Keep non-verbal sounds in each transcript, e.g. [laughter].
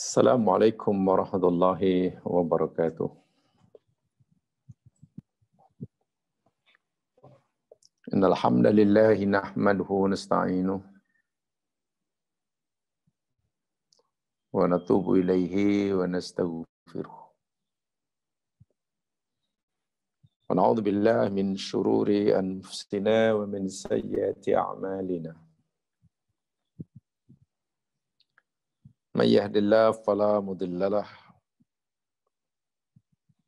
السلام عليكم ورحمة الله وبركاته إن الحمد لله نحمده ونستعينه ونتوب إليه ونستغفره ونعوذ بالله من شرور أنفسنا ومن سيئات أعمالنا من يهد الله فلا مضل له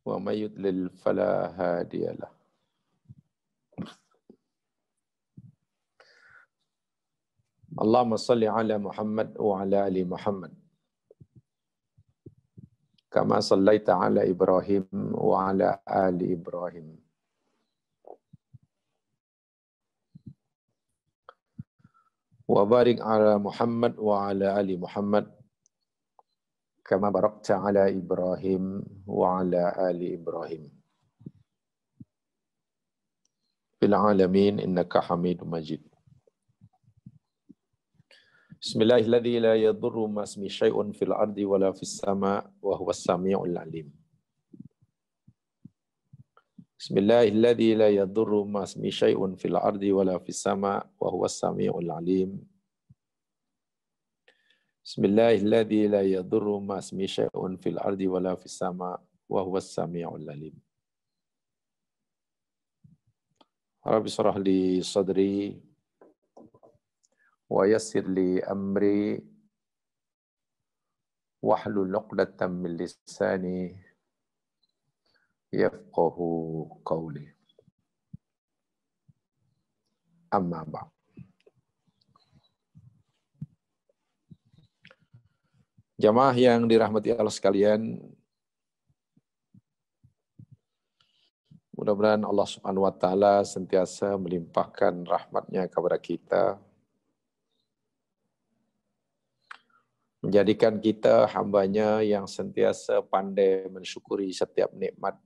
ومن يضلل فلا هادي له اللهم صل على محمد وعلى ال محمد كما صليت على ابراهيم وعلى ال ابراهيم وبارك على محمد وعلى ال محمد كما باركت على إبراهيم وعلى آل إبراهيم في العالمين إنك حميد مجيد بسم الله الذي لا يضر ما اسم شيء في الأرض ولا في السماء وهو السميع العليم بسم الله الذي لا يضر ما اسم شيء في الأرض ولا في السماء وهو السميع العليم بسم الله الذي لا يضر مع اسمه شيء في الأرض ولا في السماء وهو السميع العليم رب اشرح لي صدري ويسر لي أمري واحلل عقدة من لساني يفقه قولي أما بعد Jamaah yang dirahmati Allah sekalian, mudah-mudahan Allah Subhanahu wa taala sentiasa melimpahkan rahmatnya kepada kita. Menjadikan kita hambanya yang sentiasa pandai mensyukuri setiap nikmat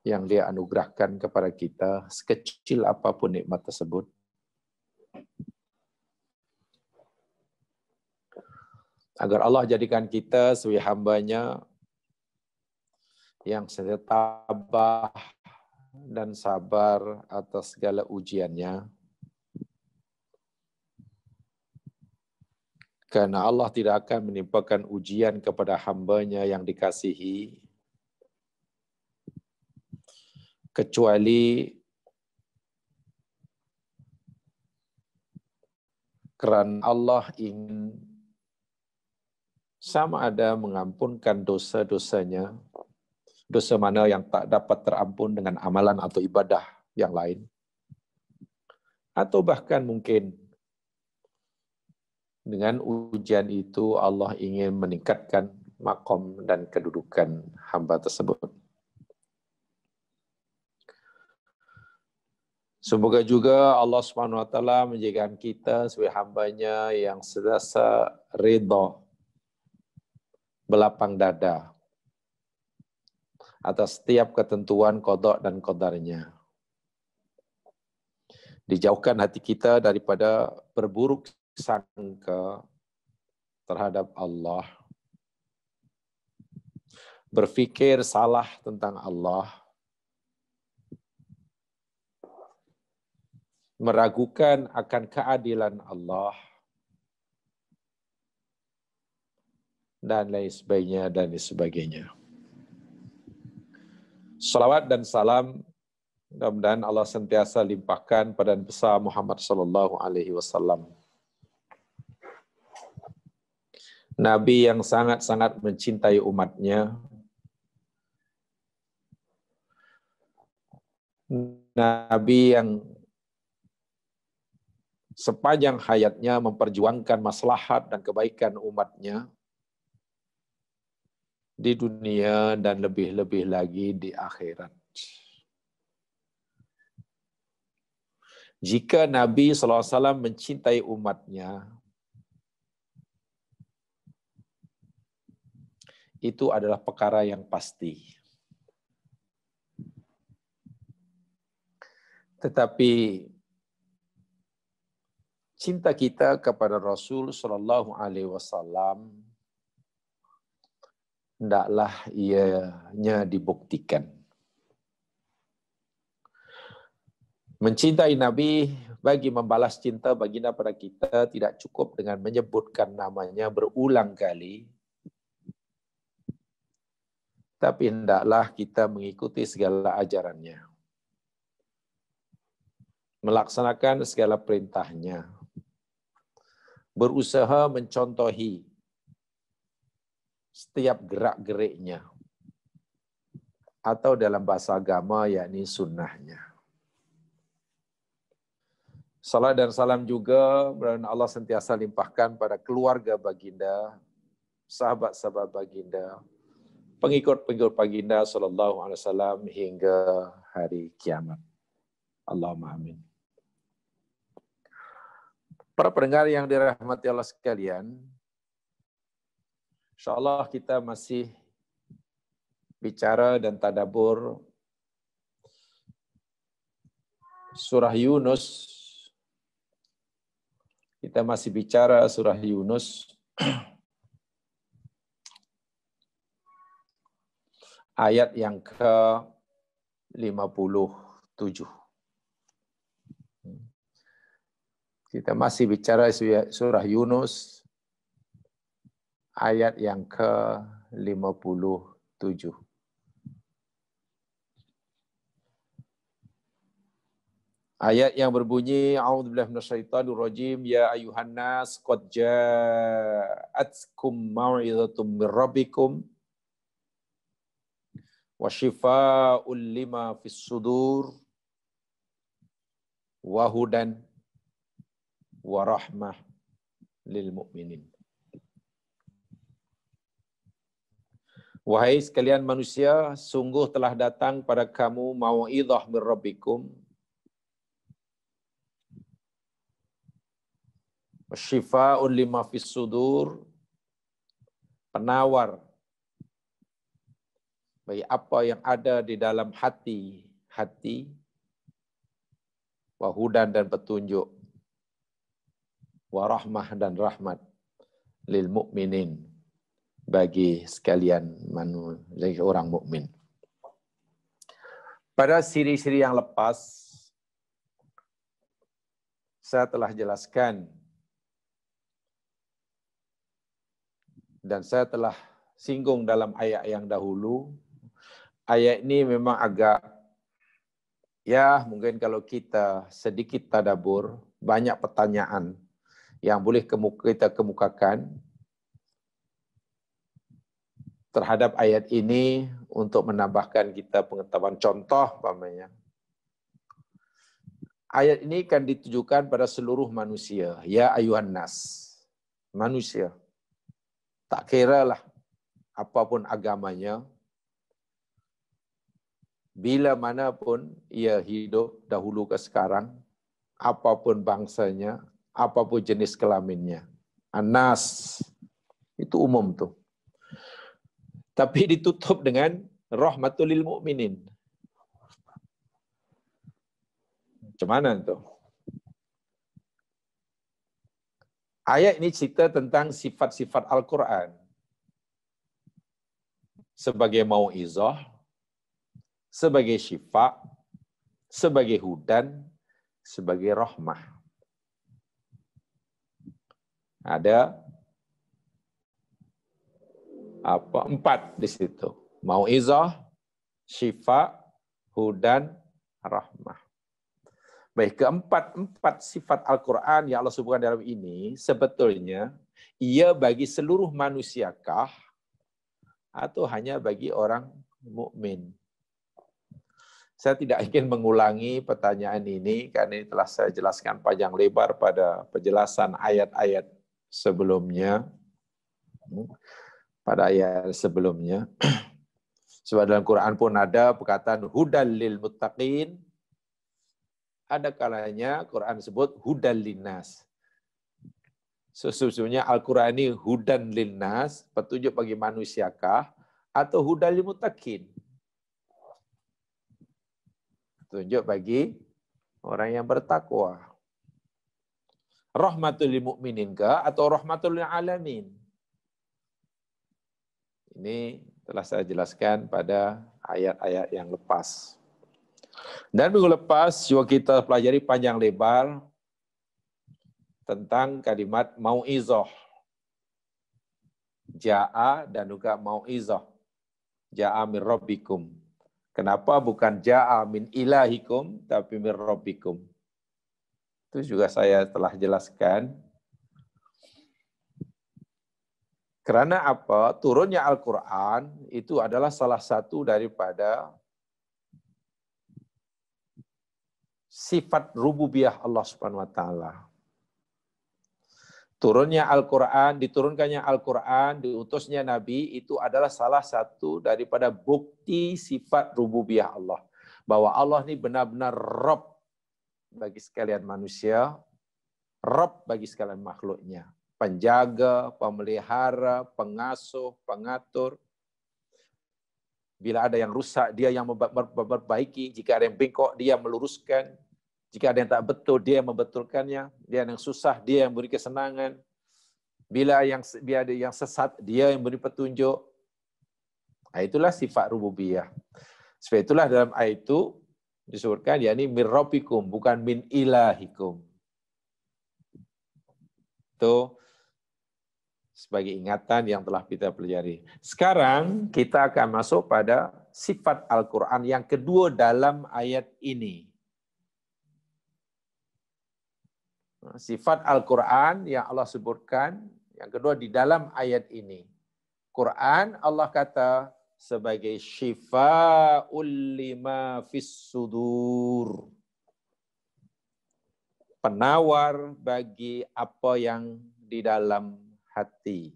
yang dia anugerahkan kepada kita, sekecil apapun nikmat tersebut. Agar Allah jadikan kita sebagai hambanya yang setabah dan sabar atas segala ujiannya. Karena Allah tidak akan menimpakan ujian kepada hambanya yang dikasihi, kecuali kerana Allah ingin sama ada mengampunkan dosa-dosanya, dosa mana yang tak dapat terampun dengan amalan atau ibadah yang lain, atau bahkan mungkin dengan ujian itu Allah ingin meningkatkan makom dan kedudukan hamba tersebut. Semoga juga Allah SWT wa menjadikan kita sebagai hambanya yang senantiasa ridha belapang dada atas setiap ketentuan kodok dan kodarnya. Dijauhkan hati kita daripada berburuk sangka terhadap Allah. Berfikir salah tentang Allah. Meragukan akan keadilan Allah dan lain sebagainya dan lain sebagainya. Salawat dan salam mudah-mudahan Allah sentiasa limpahkan pada besar Muhammad sallallahu alaihi wasallam. Nabi yang sangat-sangat mencintai umatnya. Nabi yang sepanjang hayatnya memperjuangkan maslahat dan kebaikan umatnya di dunia dan lebih-lebih lagi di akhirat. Jika Nabi SAW mencintai umatnya, itu adalah perkara yang pasti. Tetapi cinta kita kepada Rasul Shallallahu Alaihi Wasallam hendaklah ianya dibuktikan. Mencintai Nabi bagi membalas cinta baginda pada kita tidak cukup dengan menyebutkan namanya berulang kali. Tapi hendaklah kita mengikuti segala ajarannya. Melaksanakan segala perintahnya. Berusaha mencontohi setiap gerak-geriknya. Atau dalam bahasa agama, yakni sunnahnya. Salam dan salam juga dan Allah sentiasa limpahkan pada keluarga baginda, sahabat-sahabat baginda, pengikut-pengikut baginda sallallahu alaihi wasallam hingga hari kiamat. Allahumma amin. Para pendengar yang dirahmati Allah sekalian, Insya kita masih bicara dan tadabur surah Yunus. Kita masih bicara surah Yunus. [clears throat] Ayat yang ke-57. Kita masih bicara surah Yunus ayat yang ke-57. Ayat yang berbunyi A'udzubillahi minasyaitonir rajim ya ayuhan nas qad ja'atkum mau'izatum mir rabbikum wa syifaa'un lima fis sudur wa hudan wa rahmah lil mu'minin. Wahai sekalian manusia, sungguh telah datang pada kamu mawa'idah min rabbikum. Syifa'un lima fis sudur. Penawar bagi apa yang ada di dalam hati. Hati. Wahudan dan petunjuk. Warahmah dan rahmat. Lil mu'minin bagi sekalian manusia orang mukmin. Pada siri-siri yang lepas saya telah jelaskan dan saya telah singgung dalam ayat yang dahulu. Ayat ini memang agak ya mungkin kalau kita sedikit tadabur banyak pertanyaan yang boleh kita kemukakan terhadap ayat ini untuk menambahkan kita pengetahuan contoh umpamanya. Ayat ini kan ditujukan pada seluruh manusia, ya ayuhan nas. Manusia. Tak kiralah apapun agamanya, bila manapun ia hidup dahulu ke sekarang, apapun bangsanya, apapun jenis kelaminnya. Anas, itu umum tuh tapi ditutup dengan rahmatul lil mukminin. Macam mana itu? Ayat ini cerita tentang sifat-sifat Al-Quran. Sebagai mau'izah, sebagai syifa, sebagai hudan, sebagai rahmah. Ada apa empat di situ. mau izah, syifa, hudan, rahmah. Baik, keempat-empat sifat Al-Quran yang Allah sebutkan dalam ini, sebetulnya ia bagi seluruh manusiakah atau hanya bagi orang mukmin? Saya tidak ingin mengulangi pertanyaan ini karena ini telah saya jelaskan panjang lebar pada penjelasan ayat-ayat sebelumnya pada ayat sebelumnya. [clears throat] Sebab dalam Quran pun ada perkataan hudal lil muttaqin. Ada kalanya Quran sebut hudal linas. Sesungguhnya Al-Quran ini hudan linas petunjuk bagi manusiakah, atau hudal lil muttaqin. Petunjuk bagi orang yang bertakwa. Rahmatul lil mu'minin atau rahmatul lil alamin ini telah saya jelaskan pada ayat-ayat yang lepas. Dan minggu lepas juga kita pelajari panjang lebar tentang kalimat mau'izoh. Ja'a dan juga mau'izoh. Ja'a min rabbikum. Kenapa bukan ja'a min ilahikum, tapi min rabbikum. Itu juga saya telah jelaskan Karena apa? Turunnya Al-Quran itu adalah salah satu daripada sifat rububiyah Allah Subhanahu wa taala. Turunnya Al-Qur'an, diturunkannya Al-Qur'an, diutusnya nabi itu adalah salah satu daripada bukti sifat rububiyah Allah bahwa Allah ini benar-benar Rob bagi sekalian manusia, Rob bagi sekalian makhluknya penjaga, pemelihara, pengasuh, pengatur. Bila ada yang rusak, dia yang memperbaiki. Jika ada yang bengkok, dia meluruskan. Jika ada yang tak betul, dia yang membetulkannya. Dia yang susah, dia yang beri kesenangan. Bila yang bila ada yang sesat, dia yang beri petunjuk. Ah, itulah sifat rububiyah. Sebab itulah dalam ayat itu disebutkan yakni mirrobikum bukan min ilahikum. Itu sebagai ingatan yang telah kita pelajari. Sekarang kita akan masuk pada sifat Al-Quran yang kedua dalam ayat ini. Sifat Al-Quran yang Allah sebutkan, yang kedua di dalam ayat ini. Quran Allah kata sebagai syifa'ul ulima fis sudur. Penawar bagi apa yang di dalam hati.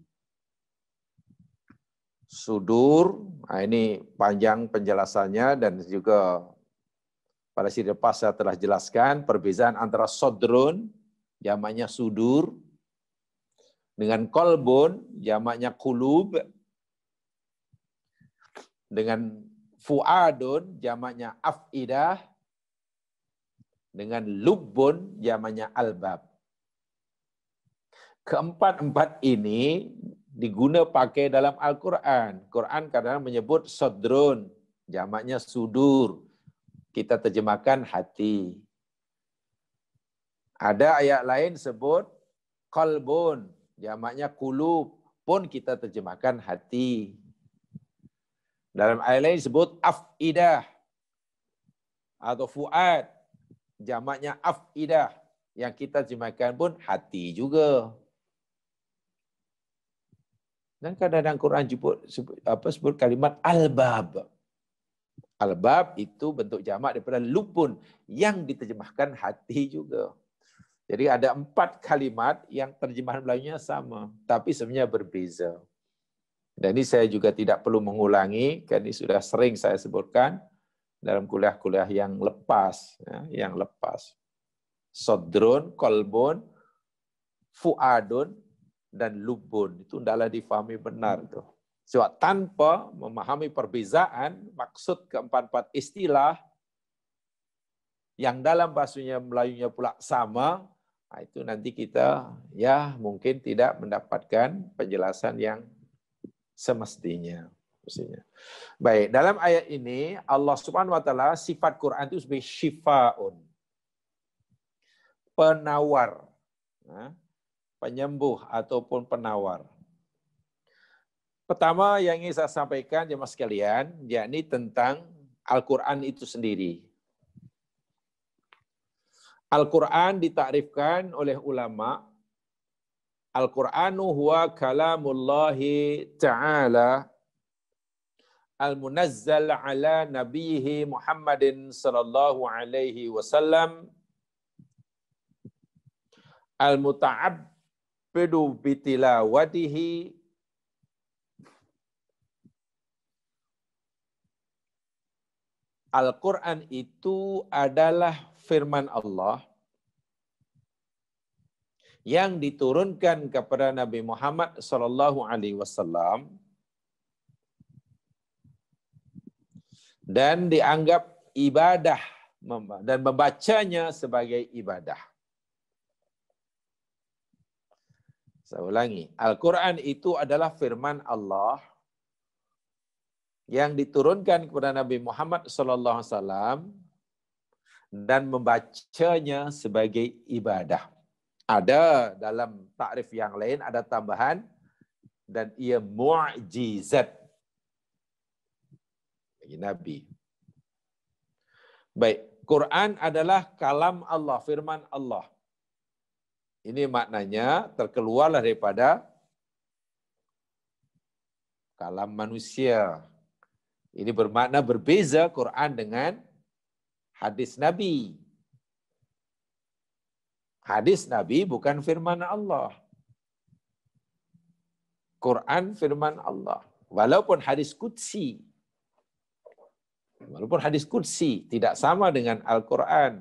Sudur, nah ini panjang penjelasannya dan juga pada depan saya telah jelaskan perbezaan antara sodron jamaknya sudur, dengan kolbon jamaknya kulub, dengan fuadun, jamaknya afidah, dengan lubun jamaknya albab. Keempat-empat ini diguna pakai dalam Al-Quran. Quran quran kadang menyebut sodron, jamaknya sudur. Kita terjemahkan hati. Ada ayat lain sebut kolbun, jamaknya kulub, pun kita terjemahkan hati. Dalam ayat lain sebut afidah atau fuad, jamaknya afidah yang kita terjemahkan pun hati juga. Dan kadang-kadang Quran sebut, sebut, apa, sebut kalimat albab, albab itu bentuk jamak daripada lubun yang diterjemahkan hati juga. Jadi ada empat kalimat yang terjemahan Melayunya sama, tapi sebenarnya berbeza. Dan ini saya juga tidak perlu mengulangi, karena ini sudah sering saya sebutkan dalam kuliah-kuliah yang lepas, ya, yang lepas. Sodron, kolbon, fuadun, dan lubun. Itu tidaklah difahami benar. Hmm. Tuh. Sebab tanpa memahami perbezaan, maksud keempat-empat istilah yang dalam bahasanya Melayunya pula sama, nah, itu nanti kita ya mungkin tidak mendapatkan penjelasan yang semestinya. Mestinya. Baik, dalam ayat ini Allah Subhanahu wa taala sifat Quran itu sebagai syifaun. Penawar. Nah, penyembuh ataupun penawar. Pertama yang ingin saya sampaikan jemaah sekalian, yakni tentang Al-Quran itu sendiri. Al-Quran ditakrifkan oleh ulama Al-Quranu huwa kalamullahi ta'ala al-munazzal ala nabihi Muhammadin sallallahu alaihi wasallam al-muta'ab bidu bitilawatihi Al-Quran itu adalah firman Allah yang diturunkan kepada Nabi Muhammad Sallallahu Alaihi Wasallam dan dianggap ibadah dan membacanya sebagai ibadah. Saya ulangi. Al-Quran itu adalah firman Allah yang diturunkan kepada Nabi Muhammad sallallahu alaihi wasallam dan membacanya sebagai ibadah. Ada dalam takrif yang lain ada tambahan dan ia mu'jizat bagi Nabi. Baik, Quran adalah kalam Allah, firman Allah. Ini maknanya terkeluarlah daripada kalam manusia. Ini bermakna berbeza Quran dengan hadis Nabi. Hadis Nabi bukan firman Allah. Quran firman Allah. Walaupun hadis kudsi. Walaupun hadis kudsi tidak sama dengan Al-Quran.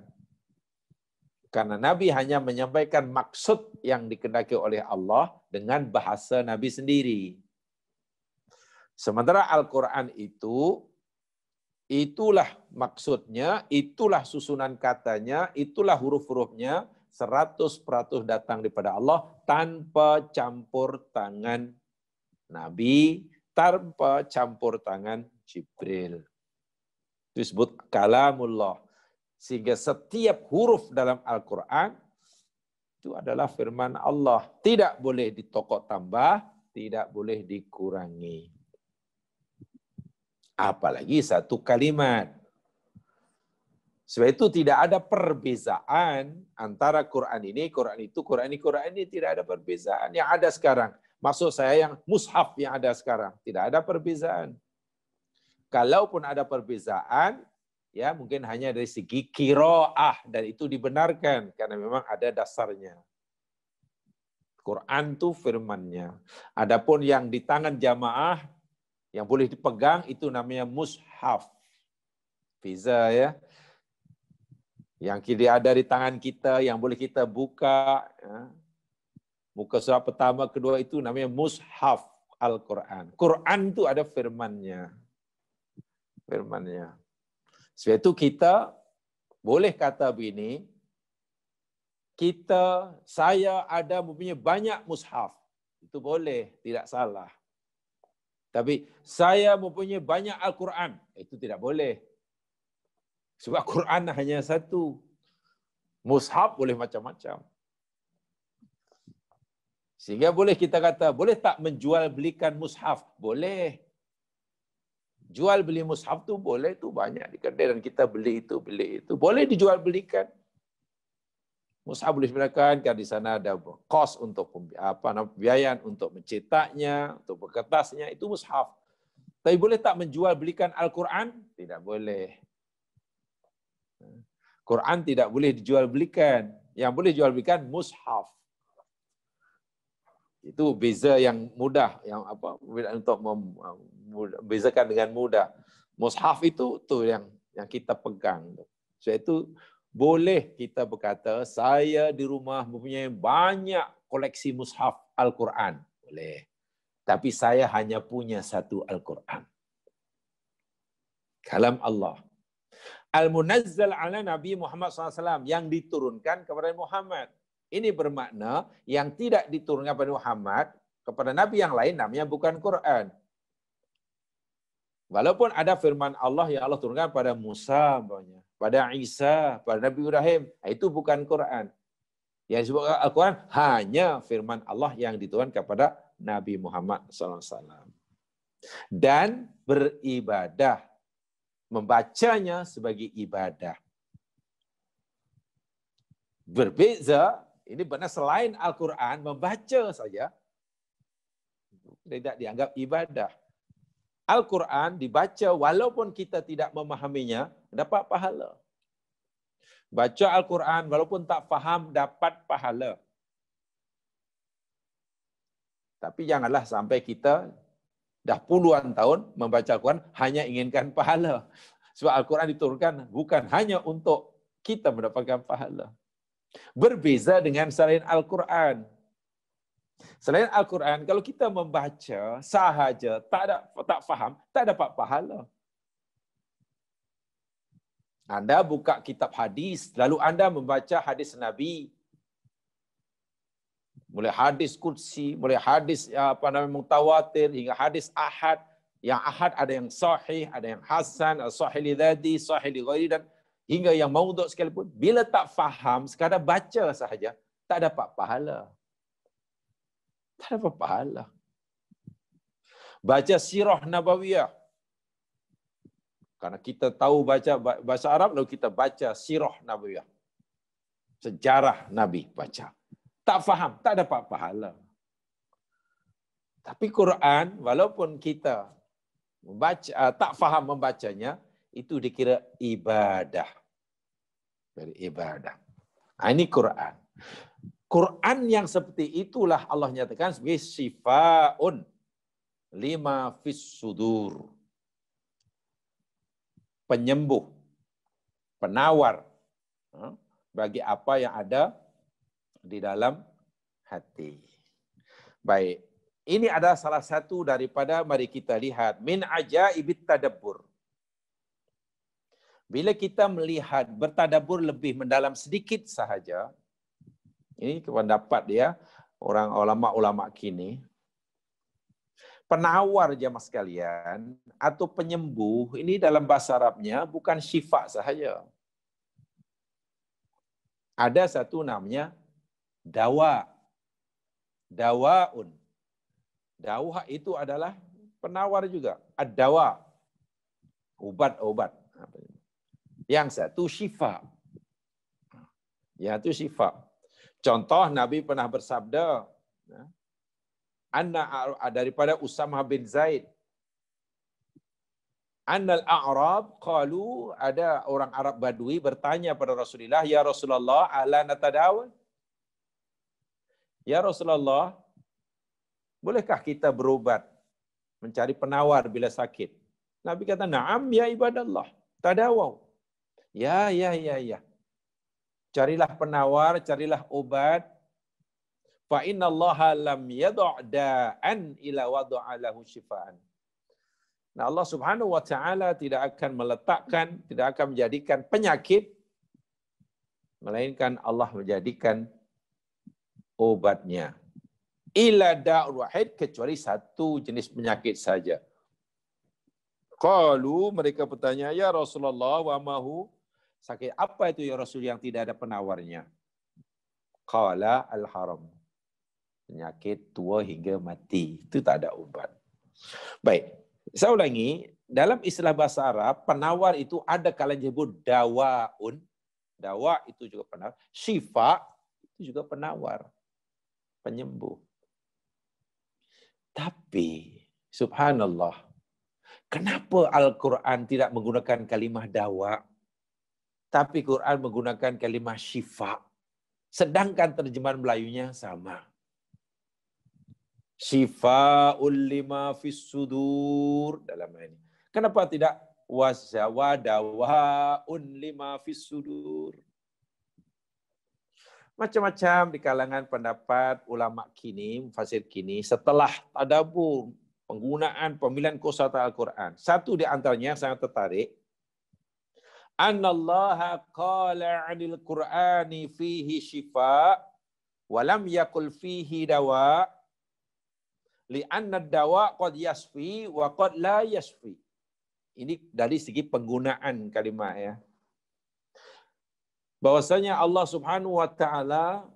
Karena Nabi hanya menyampaikan maksud yang dikendaki oleh Allah dengan bahasa Nabi sendiri. Sementara Al-Quran itu, itulah maksudnya, itulah susunan katanya, itulah huruf-hurufnya, 100% datang daripada Allah tanpa campur tangan Nabi, tanpa campur tangan Jibril. Disebut kalamullah sehingga setiap huruf dalam Al-Quran itu adalah firman Allah. Tidak boleh ditokok tambah, tidak boleh dikurangi. Apalagi satu kalimat. Sebab itu tidak ada perbezaan antara Quran ini, Quran itu, Quran ini, Quran ini. Tidak ada perbezaan yang ada sekarang. Maksud saya yang mushaf yang ada sekarang. Tidak ada perbezaan. Kalaupun ada perbezaan, ya mungkin hanya dari segi kiroah dan itu dibenarkan karena memang ada dasarnya. Quran tuh firmannya. Adapun yang di tangan jamaah yang boleh dipegang itu namanya mushaf. Visa ya. Yang kiri ada di tangan kita, yang boleh kita buka. Ya. Muka surat pertama, kedua itu namanya mushaf Al-Quran. Quran itu ada firmannya. Firmannya. Sebab itu kita boleh kata begini, kita, saya ada mempunyai banyak mushaf. Itu boleh, tidak salah. Tapi saya mempunyai banyak Al-Quran. Itu tidak boleh. Sebab al Quran [laughs] hanya satu. Mushaf boleh macam-macam. Sehingga boleh kita kata, boleh tak menjual belikan mushaf? Boleh jual beli mushaf tu boleh tu banyak di kedai dan kita beli itu beli itu boleh dijual belikan mushaf boleh belikan kan di sana ada kos untuk apa namanya biaya untuk mencetaknya untuk berkertasnya itu mushaf tapi boleh tak menjual belikan Al-Qur'an? Tidak boleh. Quran tidak boleh dijual belikan. Yang boleh jual belikan mushaf. Itu beza yang mudah yang apa untuk mem mudah, bezakan dengan mudah. Mushaf itu tu yang yang kita pegang. Sebab itu boleh kita berkata saya di rumah mempunyai banyak koleksi mushaf Al-Quran. Boleh. Tapi saya hanya punya satu Al-Quran. Kalam Allah. Al-Munazzal ala Nabi Muhammad SAW yang diturunkan kepada Muhammad. Ini bermakna yang tidak diturunkan kepada Muhammad kepada Nabi yang lain namanya bukan Quran. Walaupun ada firman Allah yang Allah turunkan pada Musa, umpamanya, pada Isa, pada Nabi Ibrahim, nah, itu bukan Quran. Yang disebut Al-Quran hanya firman Allah yang diturunkan kepada Nabi Muhammad SAW. Dan beribadah, membacanya sebagai ibadah. Berbeza, ini benar selain Al-Quran, membaca saja tidak dianggap ibadah. Al-Quran dibaca walaupun kita tidak memahaminya, dapat pahala. Baca Al-Quran walaupun tak faham, dapat pahala. Tapi janganlah sampai kita dah puluhan tahun membaca Al-Quran hanya inginkan pahala. Sebab Al-Quran diturunkan bukan hanya untuk kita mendapatkan pahala. Berbeza dengan selain Al-Quran. Selain Al-Quran, kalau kita membaca sahaja, tak ada tak faham, tak dapat pahala. Anda buka kitab hadis, lalu anda membaca hadis Nabi. Mulai hadis kursi, mulai hadis ya, apa namanya mutawatir hingga hadis ahad. Yang ahad ada yang sahih, ada yang hasan, sahih li dadi, sahih li ghairi dan hingga yang maudhu sekalipun. Bila tak faham, sekadar baca sahaja, tak dapat pahala tak ada apa-apa pahala. Lah. Baca sirah Nabawiyah. Karena kita tahu baca bahasa Arab, lalu kita baca sirah Nabawiyah. Sejarah Nabi baca. Tak faham, tak ada apa-apa pahala. Lah. Tapi Quran, walaupun kita membaca, ah, tak faham membacanya, itu dikira ibadah. Dari ibadah. Ah, ini Quran. Quran yang seperti itulah Allah nyatakan sebagai sifaun lima fis sudur. Penyembuh, penawar eh, bagi apa yang ada di dalam hati. Baik, ini adalah salah satu daripada mari kita lihat min aja ibit tadabur. Bila kita melihat bertadabur lebih mendalam sedikit sahaja, ini pendapat dia orang ulama-ulama kini. Penawar jamaah sekalian atau penyembuh ini dalam bahasa Arabnya bukan syifa sahaja. Ada satu namanya dawa. Dawaun. Dawa itu adalah penawar juga. Ad-dawa. Obat-obat. Yang satu syifa. Yang itu syifa. Contoh Nabi pernah bersabda, ya, Anna ah, daripada Usamah bin Zaid. Annal A'rab qalu ada orang Arab Badui bertanya pada Rasulullah, "Ya Rasulullah, ala natadawan?" Ya Rasulullah, bolehkah kita berobat mencari penawar bila sakit? Nabi kata, "Na'am ya ibadallah, tadawau." Ya, ya, ya, ya. Carilah penawar, carilah obat. Fa inna Allah lam yada'da'an ila lahu syifaan. Nah Allah subhanahu wa ta'ala tidak akan meletakkan, tidak akan menjadikan penyakit, melainkan Allah menjadikan obatnya. Ila da'ul wahid, kecuali satu jenis penyakit saja. Qalu mereka bertanya, Ya Rasulullah wa mahu Sakit apa itu ya Rasul yang tidak ada penawarnya? Qala al-haram. Penyakit tua hingga mati. Itu tak ada obat. Baik. Saya ulangi. Dalam istilah bahasa Arab, penawar itu ada kalian sebut dawaun. Dawa itu juga penawar. Syifa itu juga penawar. Penyembuh. Tapi, subhanallah, kenapa Al-Quran tidak menggunakan kalimah dawa? Tapi Quran menggunakan kalimat syifa. Sedangkan terjemahan Melayunya sama. Syifa ulima fis sudur dalam ini. Kenapa tidak wasawadawa lima fis sudur? Macam-macam di kalangan pendapat ulama kini, fasir kini, setelah tadabur, penggunaan, pemilihan kosakata Al-Quran. Satu di antaranya yang sangat tertarik, Allah qala 'anil Qur'ani fihi shifa wa lam yakul fihi dawa li'anna dawa qad yasfi wa qad la yasfi. Ini dari segi penggunaan kalimat ya. Bahwasanya Allah Subhanahu wa taala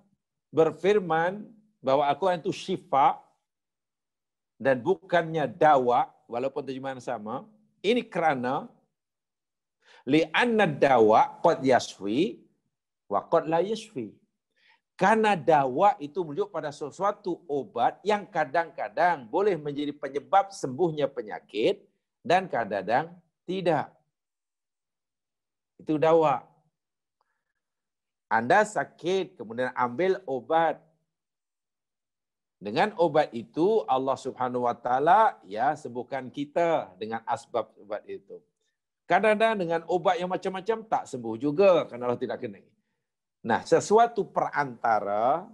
berfirman bahwa Al-Qur'an itu syifa dan bukannya dawa walaupun terjemahan sama. Ini karena Li'anna dawa qad yaswi wa qad la Karena dawa itu menunjuk pada sesuatu obat yang kadang-kadang boleh menjadi penyebab sembuhnya penyakit dan kadang-kadang tidak. Itu dawa. Anda sakit, kemudian ambil obat. Dengan obat itu Allah Subhanahu wa taala ya sembuhkan kita dengan asbab obat itu. Kadang-kadang dengan obat yang macam-macam tak sembuh juga kerana Allah tidak kena. Nah, sesuatu perantara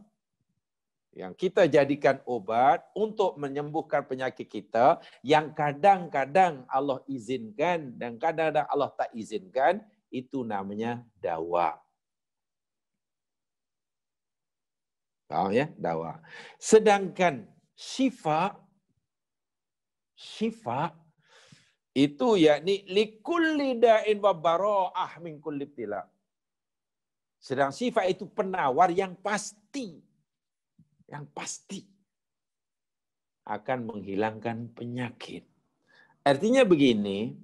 yang kita jadikan obat untuk menyembuhkan penyakit kita yang kadang-kadang Allah izinkan dan kadang-kadang Allah tak izinkan itu namanya dawa. Faham ya? Dawa. Sedangkan syifa syifa itu yakni likulli da'in wa bara'ah min kulli Sedang sifat itu penawar yang pasti. Yang pasti. Akan menghilangkan penyakit. Artinya begini,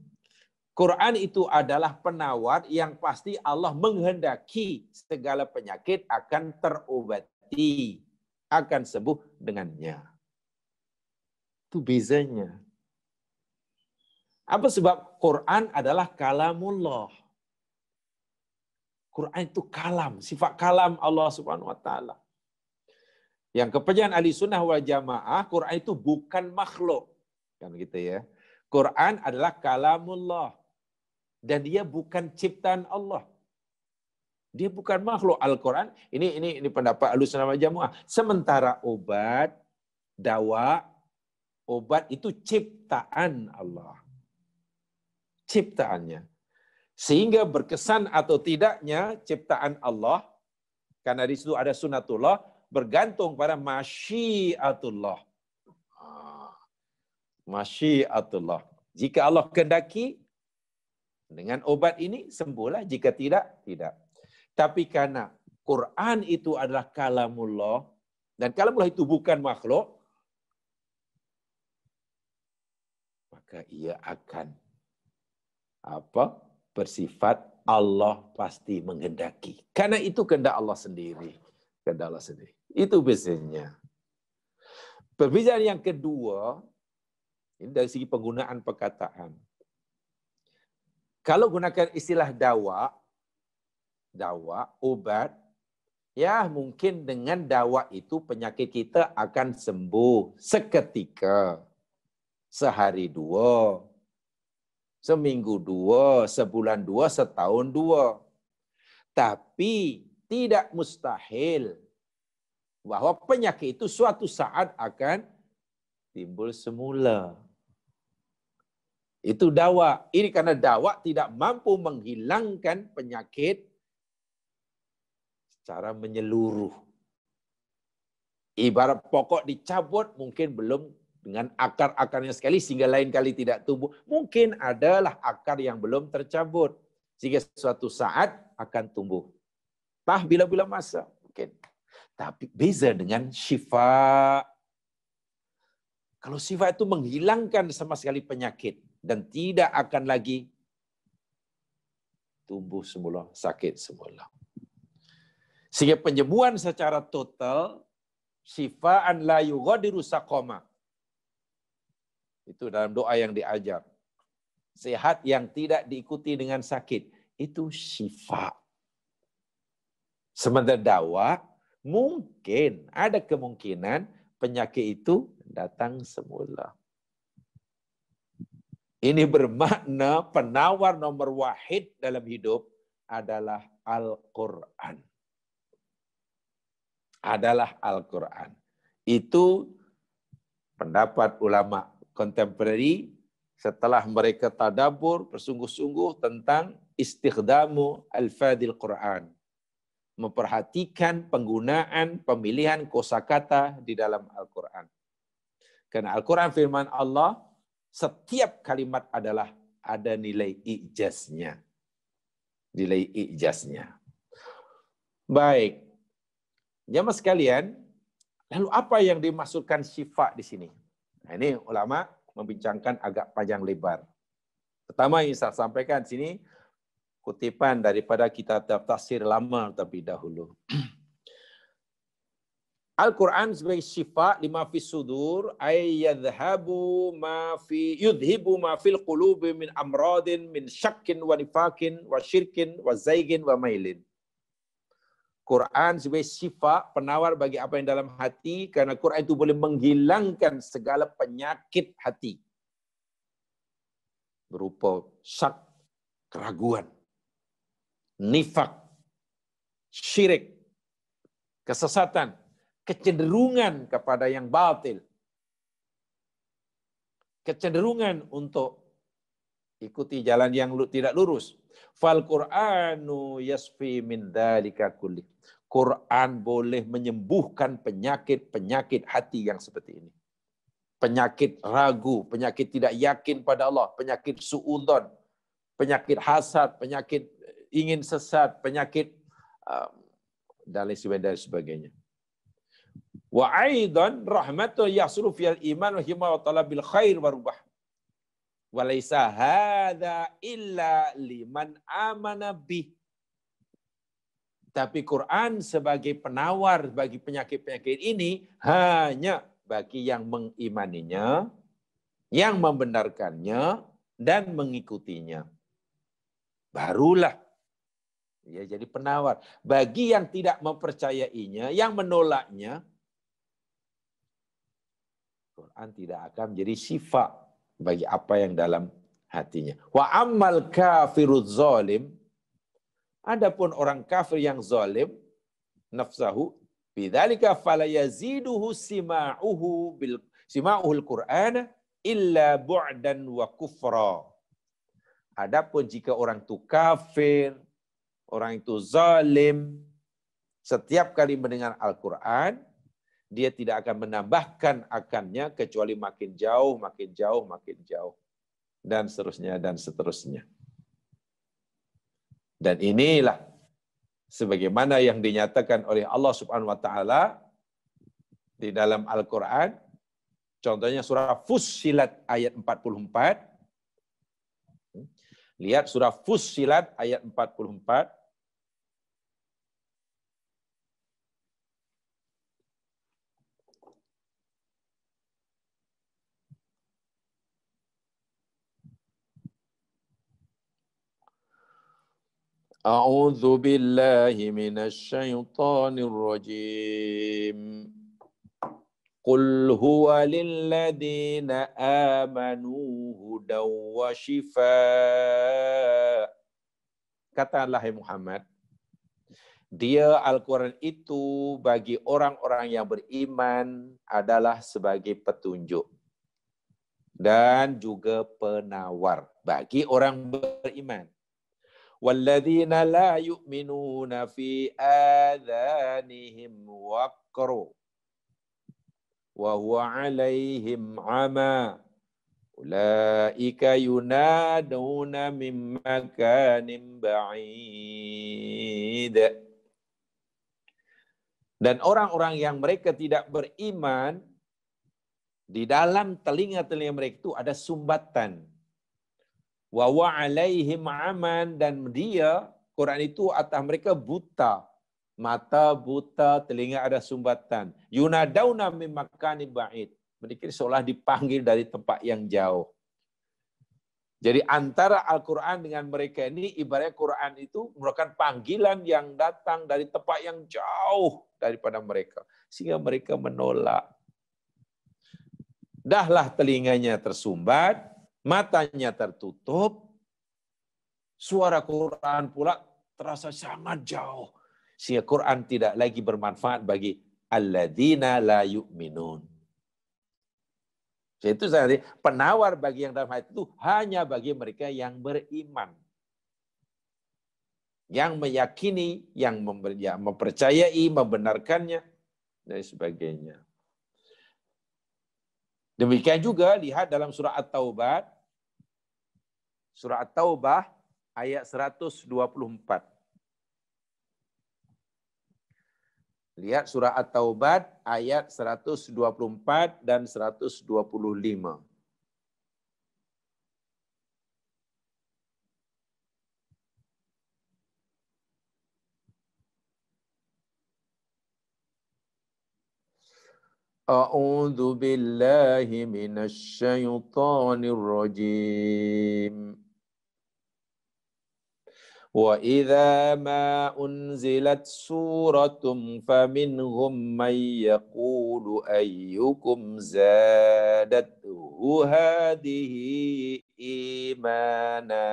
Quran itu adalah penawar yang pasti Allah menghendaki segala penyakit akan terobati, akan sembuh dengannya. Itu bezanya. Apa sebab Quran adalah kalamullah. Quran itu kalam, sifat kalam Allah Subhanahu wa taala. Yang kepercayaan ahli sunnah wal jamaah, Quran itu bukan makhluk. Kan gitu ya. Quran adalah kalamullah. Dan dia bukan ciptaan Allah. Dia bukan makhluk Al-Quran. Ini ini ini pendapat ahli sunnah wal jamaah. Sementara obat, dawa, obat itu ciptaan Allah ciptaannya. Sehingga berkesan atau tidaknya ciptaan Allah, karena di situ ada sunatullah, bergantung pada masyiatullah. Ah, masyiatullah. Jika Allah kendaki, dengan obat ini sembuhlah, jika tidak, tidak. Tapi karena Quran itu adalah kalamullah, dan kalamullah itu bukan makhluk, maka ia akan apa bersifat Allah pasti menghendaki. Karena itu kehendak Allah sendiri. Kehendak Allah sendiri. Itu biasanya. Perbedaan yang kedua, ini dari segi penggunaan perkataan. Kalau gunakan istilah dawa, dawa, obat, ya mungkin dengan dawa itu penyakit kita akan sembuh seketika, sehari dua, Seminggu dua, sebulan dua, setahun dua. Tapi tidak mustahil bahwa penyakit itu suatu saat akan timbul semula. Itu dawa. Ini karena dawa tidak mampu menghilangkan penyakit secara menyeluruh. Ibarat pokok dicabut mungkin belum dengan akar-akarnya sekali sehingga lain kali tidak tumbuh. Mungkin adalah akar yang belum tercabut sehingga suatu saat akan tumbuh. Tah bila-bila masa mungkin. Tapi beza dengan syifa. Kalau syifa itu menghilangkan sama sekali penyakit dan tidak akan lagi tumbuh semula, sakit semula. Sehingga penyembuhan secara total, syifaan la yughadiru saqama itu dalam doa yang diajar. Sehat yang tidak diikuti dengan sakit. Itu syifa. Sementara dawa, mungkin ada kemungkinan penyakit itu datang semula. Ini bermakna penawar nomor wahid dalam hidup adalah Al-Quran. Adalah Al-Quran. Itu pendapat ulama contemporary setelah mereka tadabur bersungguh-sungguh tentang istighdamu al-fadil Quran. Memperhatikan penggunaan pemilihan kosakata di dalam Al-Quran. Karena Al-Quran firman Allah, setiap kalimat adalah ada nilai ijaznya. Nilai ijaznya. Baik. Jamaah sekalian, lalu apa yang dimaksudkan sifat di sini? Nah, ini ulama membincangkan agak panjang lebar. Pertama yang saya sampaikan sini kutipan daripada kitab tafsir lama terlebih dahulu. [clears throat] Al-Quran sebagai syifa lima fi sudur ay yadhhabu ma fi yudhibu ma fil qulubi min amradin min syakkin wa nifakin wa syirkin wa zaygin wa mailin. Quran sebagai sifat penawar bagi apa yang dalam hati karena Quran itu boleh menghilangkan segala penyakit hati berupa syak, keraguan, nifak, syirik, kesesatan, kecenderungan kepada yang batil, kecenderungan untuk ikuti jalan yang tidak lurus, Fal Qur'anu yasfi min Kulih kulli. Quran boleh menyembuhkan penyakit-penyakit hati yang seperti ini. Penyakit ragu, penyakit tidak yakin pada Allah, penyakit suudon, penyakit hasad, penyakit eh, ingin sesat, penyakit um, dan sebagainya. Wa aidan rahmatu yasulu fil iman wa himma wa talabil khair wa rubah. Walaisa hadza illa liman amana Tapi Quran sebagai penawar bagi penyakit-penyakit ini hanya bagi yang mengimaninya, yang membenarkannya, dan mengikutinya. Barulah ya jadi penawar. Bagi yang tidak mempercayainya, yang menolaknya, Quran tidak akan menjadi sifat bagi apa yang dalam hatinya. Wa ammal kafirud zalim adapun orang kafir yang zalim nafsahu bidzalika fala yaziduhu sima'uhu bil sima'uhul Qur'an illa bu'dan wa kufra. Adapun jika orang itu kafir, orang itu zalim, setiap kali mendengar Al-Quran, dia tidak akan menambahkan akannya kecuali makin jauh, makin jauh, makin jauh. Dan seterusnya, dan seterusnya. Dan inilah sebagaimana yang dinyatakan oleh Allah Subhanahu wa taala di dalam Al-Qur'an contohnya surah Fussilat ayat 44 Lihat surah Fussilat ayat 44 أعوذ بالله من الشيطان الرجيم قل هو للذين آمنوا هدى وشفاء Katakanlah hai Muhammad, dia Al-Quran itu bagi orang-orang yang beriman adalah sebagai petunjuk dan juga penawar bagi orang beriman والذين لا يؤمنون في آذانهم وَقْرٌ وَهُوَ عَلَيْهِمْ عَمَى أُولَئِكَ يُنَادُونَ مِنْ مَكَانٍ بَعِيدٍ Dan orang-orang yang mereka tidak beriman, di dalam telinga-telinga mereka itu ada sumbatan wa wa aman dan dia Quran itu atas mereka buta mata buta telinga ada sumbatan yunadauna min makani ba'id mereka seolah dipanggil dari tempat yang jauh jadi antara Al-Quran dengan mereka ini ibaratnya Quran itu merupakan panggilan yang datang dari tempat yang jauh daripada mereka. Sehingga mereka menolak. Dahlah telinganya tersumbat, matanya tertutup, suara Quran pula terasa sangat jauh. Si Quran tidak lagi bermanfaat bagi alladzina la yu'minun. Itu saya penawar bagi yang dalam hati itu hanya bagi mereka yang beriman. Yang meyakini, yang mempercayai, membenarkannya, dan sebagainya. Demikian juga lihat dalam surah At-Taubah. Surah At-Taubah ayat 124. Lihat surah At-Taubah ayat 124 dan 125. أعوذ بالله من الشيطان الرجيم وإذا ما أنزلت سورة فمنهم من يقول أيكم زادته هذه إيمانا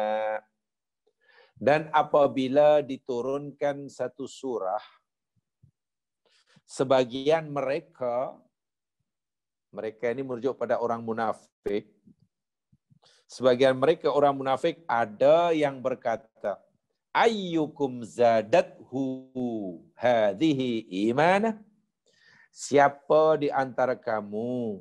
Dan apabila diturunkan satu surah, sebagian mereka mereka ini merujuk pada orang munafik. Sebagian mereka orang munafik ada yang berkata, ayyukum zadathu hadhihi imana? Siapa di antara kamu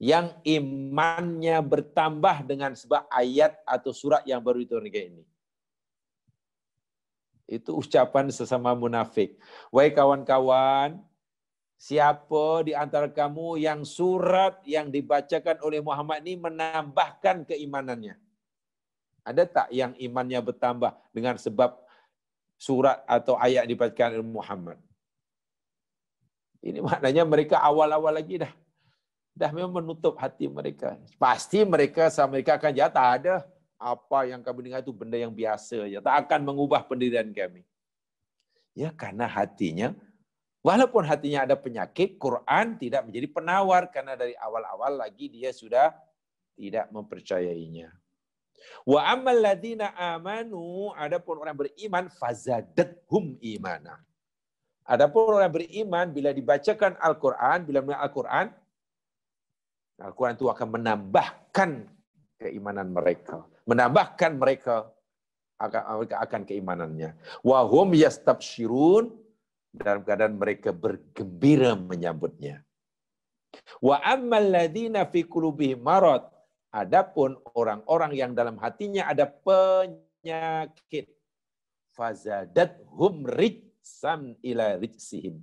yang imannya bertambah dengan sebab ayat atau surat yang baru itu ini? Itu ucapan sesama munafik. Wahai kawan-kawan, Siapa di antara kamu yang surat yang dibacakan oleh Muhammad ini menambahkan keimanannya? Ada tak yang imannya bertambah dengan sebab surat atau ayat dibacakan oleh Muhammad? Ini maknanya mereka awal-awal lagi dah. Dah memang menutup hati mereka. Pasti mereka sama mereka akan tak ada. Apa yang kamu dengar itu benda yang biasa. Ya. Tak akan mengubah pendirian kami. Ya karena hatinya Walaupun hatinya ada penyakit, Quran tidak menjadi penawar karena dari awal-awal lagi dia sudah tidak mempercayainya. Wa ammal ladina amanu adapun orang beriman fazadathum imana. Adapun orang beriman bila dibacakan Al-Qur'an, bila melihat Al-Qur'an, Al-Qur'an itu akan menambahkan keimanan mereka, menambahkan mereka akan, akan keimanannya. Wa hum yastabsyirun dalam keadaan mereka bergembira menyambutnya. Wa ammal ladina fi qulubihim marad adapun orang-orang yang dalam hatinya ada penyakit hum rijsan ila rijsihim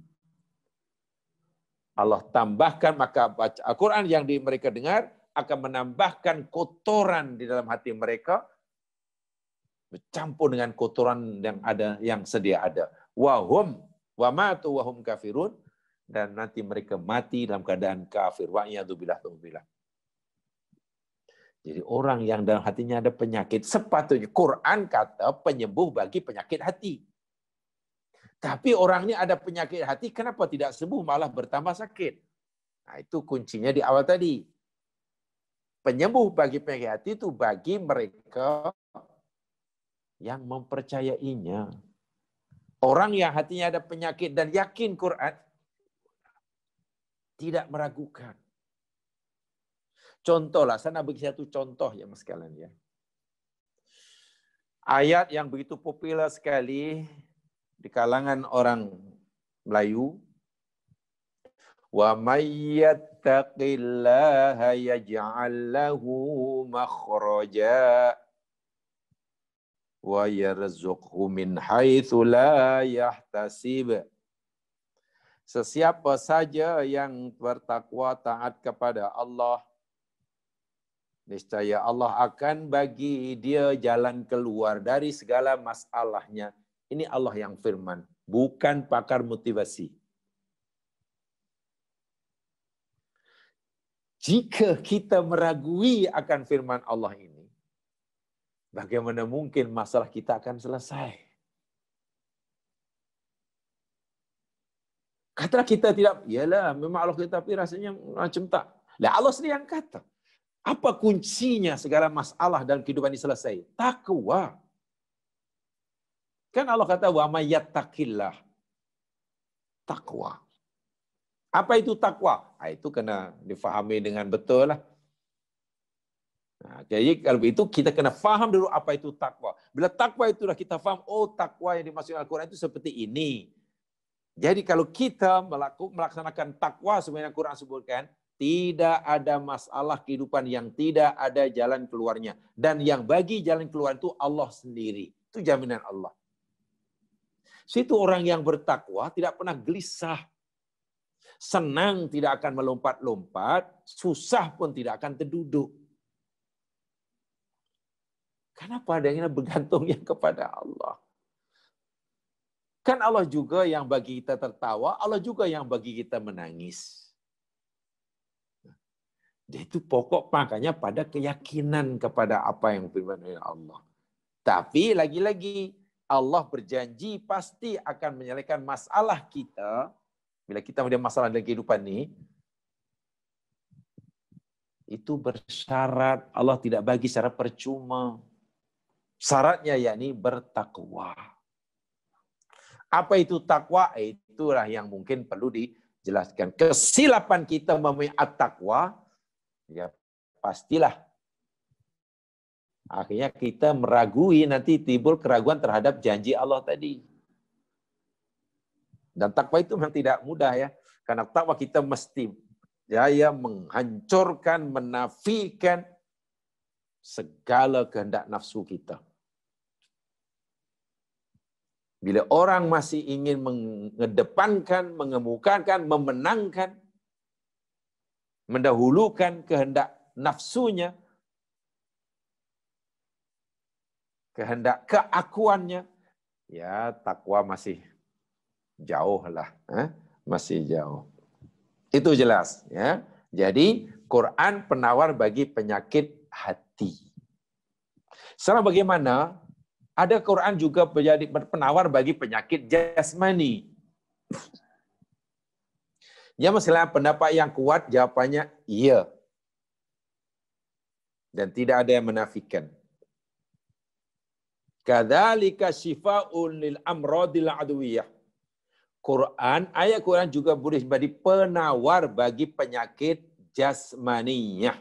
Allah tambahkan maka baca Al-Qur'an yang di mereka dengar akan menambahkan kotoran di dalam hati mereka bercampur dengan kotoran yang ada yang sedia ada wahum Wa matu wahum kafirun dan nanti mereka mati dalam keadaan kafir. Wa billah billah. Jadi orang yang dalam hatinya ada penyakit, sepatutnya Quran kata penyembuh bagi penyakit hati. Tapi orangnya ada penyakit hati, kenapa tidak sembuh malah bertambah sakit? Nah itu kuncinya di awal tadi. Penyembuh bagi penyakit hati itu bagi mereka yang mempercayainya. Orang yang hatinya ada penyakit dan yakin Quran tidak meragukan. Contohlah, sana bagi satu contoh ya mas sekalian ya. Ayat yang begitu popular sekali di kalangan orang Melayu. Wa mayyattaqillaha yaj'al lahu wa yarzuqhu min haitsu la yahtasib. Sesiapa saja yang bertakwa taat kepada Allah, niscaya Allah akan bagi dia jalan keluar dari segala masalahnya. Ini Allah yang firman, bukan pakar motivasi. Jika kita meragui akan firman Allah ini, Bagaimana mungkin masalah kita akan selesai? Kata kita tidak, yalah memang Allah kita tapi rasanya macam tak. Lah Allah sendiri yang kata. Apa kuncinya segala masalah dalam kehidupan ini selesai? Takwa. Kan Allah kata wa mayyattaqillah. Takwa. Apa itu takwa? Ah, itu kena difahami dengan betul lah. Nah, jadi kalau begitu kita kena faham dulu apa itu takwa. Bila takwa itu sudah kita faham, oh takwa yang dimaksud Al-Quran itu seperti ini. Jadi kalau kita melaku, melaksanakan takwa sebenarnya Al-Quran sebutkan, tidak ada masalah kehidupan yang tidak ada jalan keluarnya. Dan yang bagi jalan keluar itu Allah sendiri. Itu jaminan Allah. Situ orang yang bertakwa tidak pernah gelisah. Senang tidak akan melompat-lompat, susah pun tidak akan terduduk. Karena pada akhirnya bergantungnya [laughs] kepada Allah. Kan Allah juga yang bagi kita tertawa, Allah juga yang bagi kita menangis. Dia itu pokok makanya pada keyakinan kepada apa yang firman Allah. Tapi lagi-lagi Allah berjanji pasti akan menyelesaikan masalah kita bila kita ada masalah dalam kehidupan ini itu bersyarat Allah tidak bagi secara percuma. Syaratnya yakni bertakwa. Apa itu takwa? Itulah yang mungkin perlu dijelaskan. Kesilapan kita memiliki at-takwa, ya pastilah Akhirnya kita meragui nanti timbul keraguan terhadap janji Allah tadi. Dan takwa itu memang tidak mudah ya. Karena takwa kita mesti ya, menghancurkan, menafikan segala kehendak nafsu kita. Bila orang masih ingin mengedepankan, mengemukakan, memenangkan, mendahulukan kehendak nafsunya, kehendak keakuannya, ya takwa masih jauh lah, eh? masih jauh. Itu jelas, ya. Jadi Quran penawar bagi penyakit hati. Sekarang bagaimana ada Quran juga menjadi penawar bagi penyakit jasmani. Ya masalah pendapat yang kuat jawabannya iya. Dan tidak ada yang menafikan. Kadzalika syifaun lil amradil adwiyah. Quran, ayat Quran juga boleh menjadi penawar bagi penyakit jasmaniyah.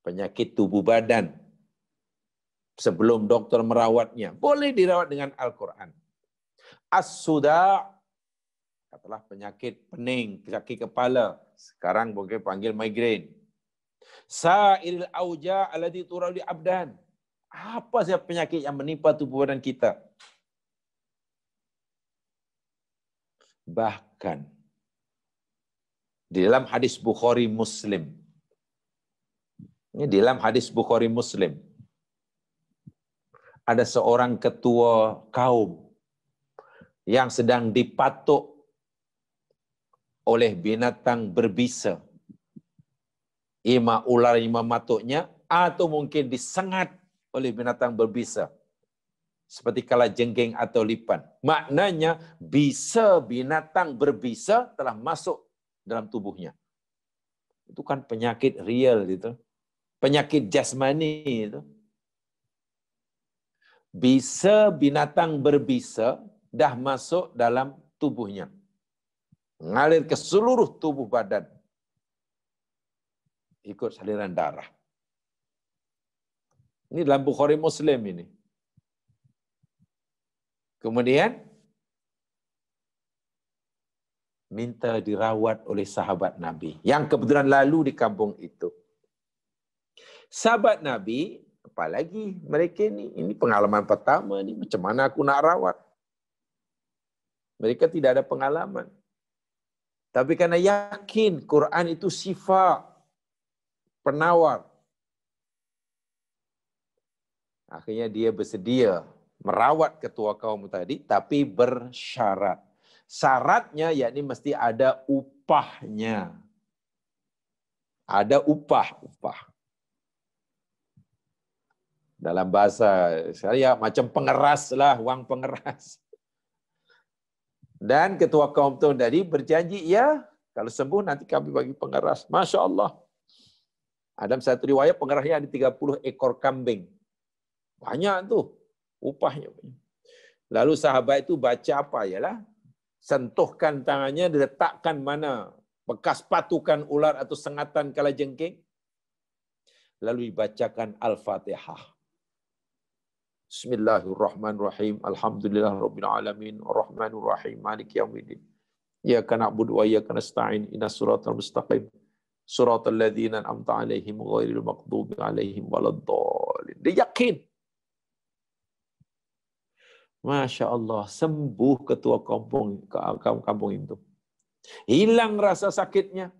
Penyakit tubuh badan. Sebelum dokter merawatnya, boleh dirawat dengan Al-Quran. As-suda, katalah penyakit pening, sakit kepala. Sekarang mungkin panggil migrain. Sa'il auja alladhi turali abdan. Apa saja penyakit yang menimpa tubuh badan kita? Bahkan di dalam hadis Bukhari Muslim. Ini di dalam hadis Bukhari Muslim ada seorang ketua kaum yang sedang dipatuk oleh binatang berbisa. Ima ular ima matuknya atau mungkin disengat oleh binatang berbisa. Seperti kala jenggeng atau lipan. Maknanya bisa binatang berbisa telah masuk dalam tubuhnya. Itu kan penyakit real itu, Penyakit jasmani itu bisa binatang berbisa dah masuk dalam tubuhnya. Mengalir ke seluruh tubuh badan. Ikut saliran darah. Ini dalam Bukhari Muslim ini. Kemudian minta dirawat oleh sahabat Nabi yang kebetulan lalu di kampung itu. Sahabat Nabi apalagi mereka ini ini pengalaman pertama ini macam mana aku nak rawat mereka tidak ada pengalaman tapi karena yakin Quran itu sifat penawar akhirnya dia bersedia merawat ketua kaum tadi tapi bersyarat syaratnya yakni mesti ada upahnya ada upah upah dalam bahasa saya macam pengeras lah, uang pengeras. Dan ketua kaum tu tadi berjanji, ya kalau sembuh nanti kami bagi pengeras. Masya Allah. Adam satu riwayat pengerasnya ada 30 ekor kambing. Banyak tuh upahnya. Lalu sahabat itu baca apa ya lah? Sentuhkan tangannya, diletakkan mana bekas patukan ular atau sengatan kala jengking. Lalu dibacakan Al-Fatihah. Bismillahirrahmanirrahim. Alhamdulillah rabbil alamin. Arrahmanir rahim. Maliki yaumiddin. Iyyaka na'budu wa iyyaka nasta'in. Ihdinas siratal mustaqim. Siratal ladzina an'amta 'alaihim ghairil maghdubi 'alaihim waladdallin. Dia yakin. Masya Allah, sembuh ketua kampung kampung itu. Hilang rasa sakitnya.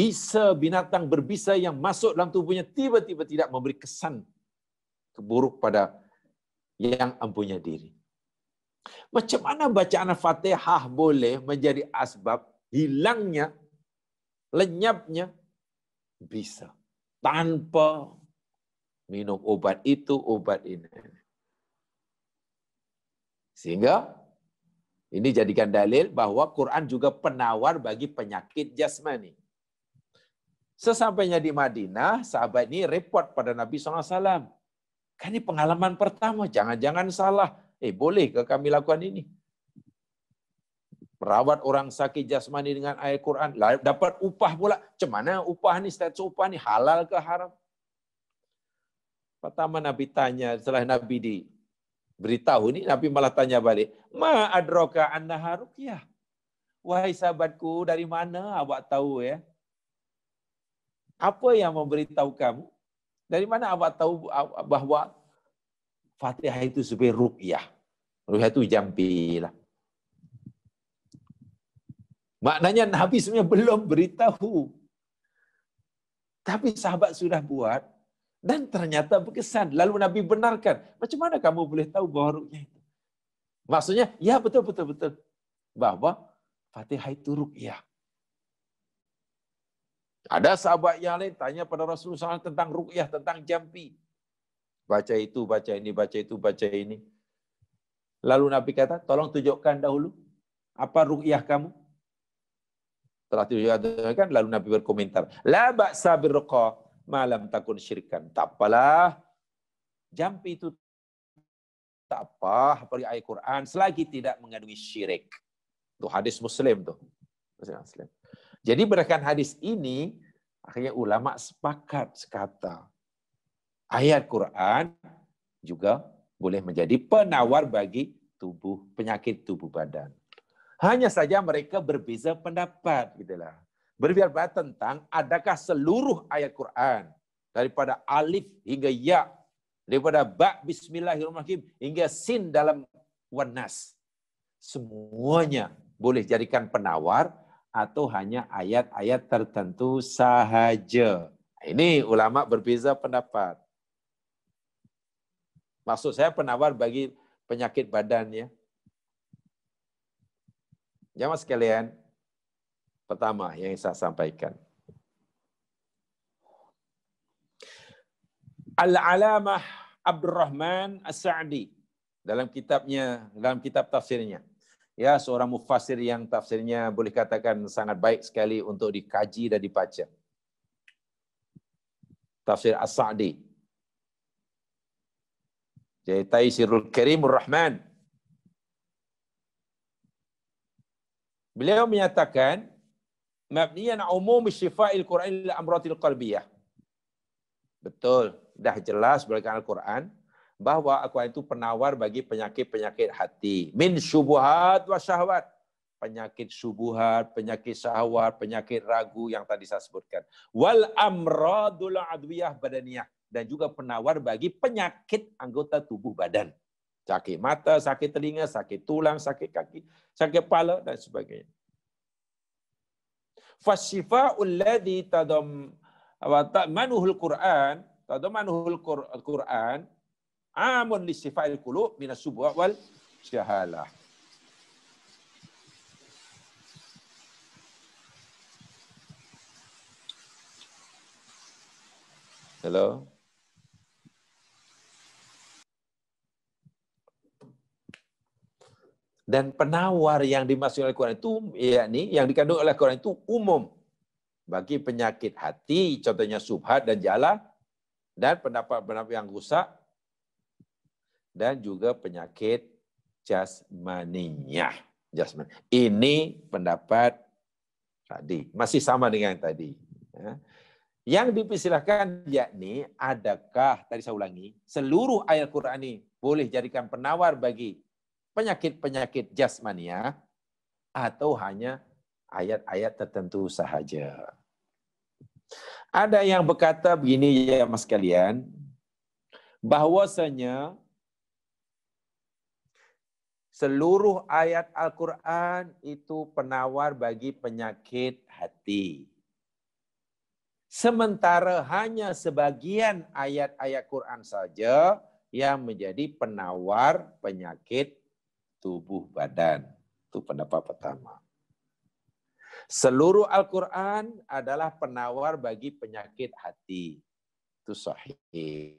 Bisa binatang berbisa yang masuk dalam tubuhnya tiba-tiba tidak memberi kesan buruk pada yang empunya diri. Macam mana bacaan Fatihah boleh menjadi asbab hilangnya, lenyapnya? Bisa. Tanpa minum obat itu, obat ini. Sehingga ini jadikan dalil bahwa Quran juga penawar bagi penyakit jasmani. Sesampainya di Madinah, sahabat ini report pada Nabi SAW. Kan ini pengalaman pertama, jangan-jangan salah. Eh, boleh ke kami lakukan ini? Perawat orang sakit jasmani dengan ayat Quran, dapat upah pula. Macam mana upah ni, status upah ni, halal ke haram? Pertama Nabi tanya, setelah Nabi di beritahu ni, Nabi malah tanya balik, Ma adroka annaha ya? Wahai sahabatku, dari mana awak tahu ya? Apa yang memberitahu kamu dari mana awak tahu bahwa Fatihah itu sebagai ruqyah? Ruqyah itu jampi lah. Maknanya Nabi sebenarnya belum beritahu. Tapi sahabat sudah buat dan ternyata berkesan. Lalu Nabi benarkan. Macam mana kamu boleh tahu bahwa rukyah itu? Maksudnya, ya betul, betul, betul. Bahwa Fatihah itu rukyah. Ada sahabat yang lain tanya pada Rasulullah SAW tentang rukyah, tentang jampi. Baca itu, baca ini, baca itu, baca ini. Lalu Nabi kata, tolong tunjukkan dahulu apa rukyah kamu. Setelah tunjukkan, lalu Nabi berkomentar, La ba'sa birqa malam takun syirkan. Tak apalah, jampi itu tak apa, apalagi ayat Quran, selagi tidak mengandungi syirik. Itu hadis muslim tuh. Muslim. Jadi berdasarkan hadis ini, akhirnya ulama sepakat sekata. Ayat Quran juga boleh menjadi penawar bagi tubuh penyakit tubuh badan. Hanya saja mereka berbeza pendapat gitulah. pendapat tentang adakah seluruh ayat Quran daripada alif hingga ya, daripada ba bismillahirrahmanirrahim hingga sin dalam wanas. Semuanya boleh jadikan penawar atau hanya ayat-ayat tertentu sahaja. Ini ulama berbeza pendapat. Maksud saya penawar bagi penyakit badan ya. Jamaah sekalian, pertama yang saya sampaikan. Al-Alamah Abdurrahman As-Sa'di dalam kitabnya, dalam kitab tafsirnya ya seorang mufasir yang tafsirnya boleh katakan sangat baik sekali untuk dikaji dan dibaca. Tafsir As-Sa'di. Jadi Taisirul Karimur Rahman. Beliau menyatakan mabniyan umum syifa'il Qur'an amratil qalbiyah. Betul, dah jelas berkaitan Al-Qur'an bahwa aku itu penawar bagi penyakit-penyakit hati. Min syubuhat wa syahwat. Penyakit syubuhat, penyakit syahwat, penyakit ragu yang tadi saya sebutkan. Wal amradul adwiyah badaniyah. Dan juga penawar bagi penyakit anggota tubuh badan. Sakit mata, sakit telinga, sakit tulang, sakit kaki, sakit kepala, dan sebagainya. Fasyifa'ul ladhi tadam wa manuhul Qur'an, manuhul Qur'an, amun sifail kulu minas subuh wal jahalah. Hello. Dan penawar yang dimaksud oleh Quran itu yakni yang dikandung oleh Quran itu umum bagi penyakit hati, contohnya subhat dan jala, dan pendapat-pendapat yang rusak dan juga penyakit jasmaninya. Jasmani. Ini pendapat tadi. Masih sama dengan yang tadi. Ya. Yang dipersilahkan yakni adakah, tadi saya ulangi, seluruh ayat Quran ini boleh jadikan penawar bagi penyakit-penyakit jasmania atau hanya ayat-ayat tertentu sahaja. Ada yang berkata begini ya mas kalian, bahwasanya Seluruh ayat Al-Quran itu penawar bagi penyakit hati. Sementara hanya sebagian ayat-ayat Quran saja yang menjadi penawar penyakit tubuh badan. Itu pendapat pertama. Seluruh Al-Quran adalah penawar bagi penyakit hati. Itu sahih.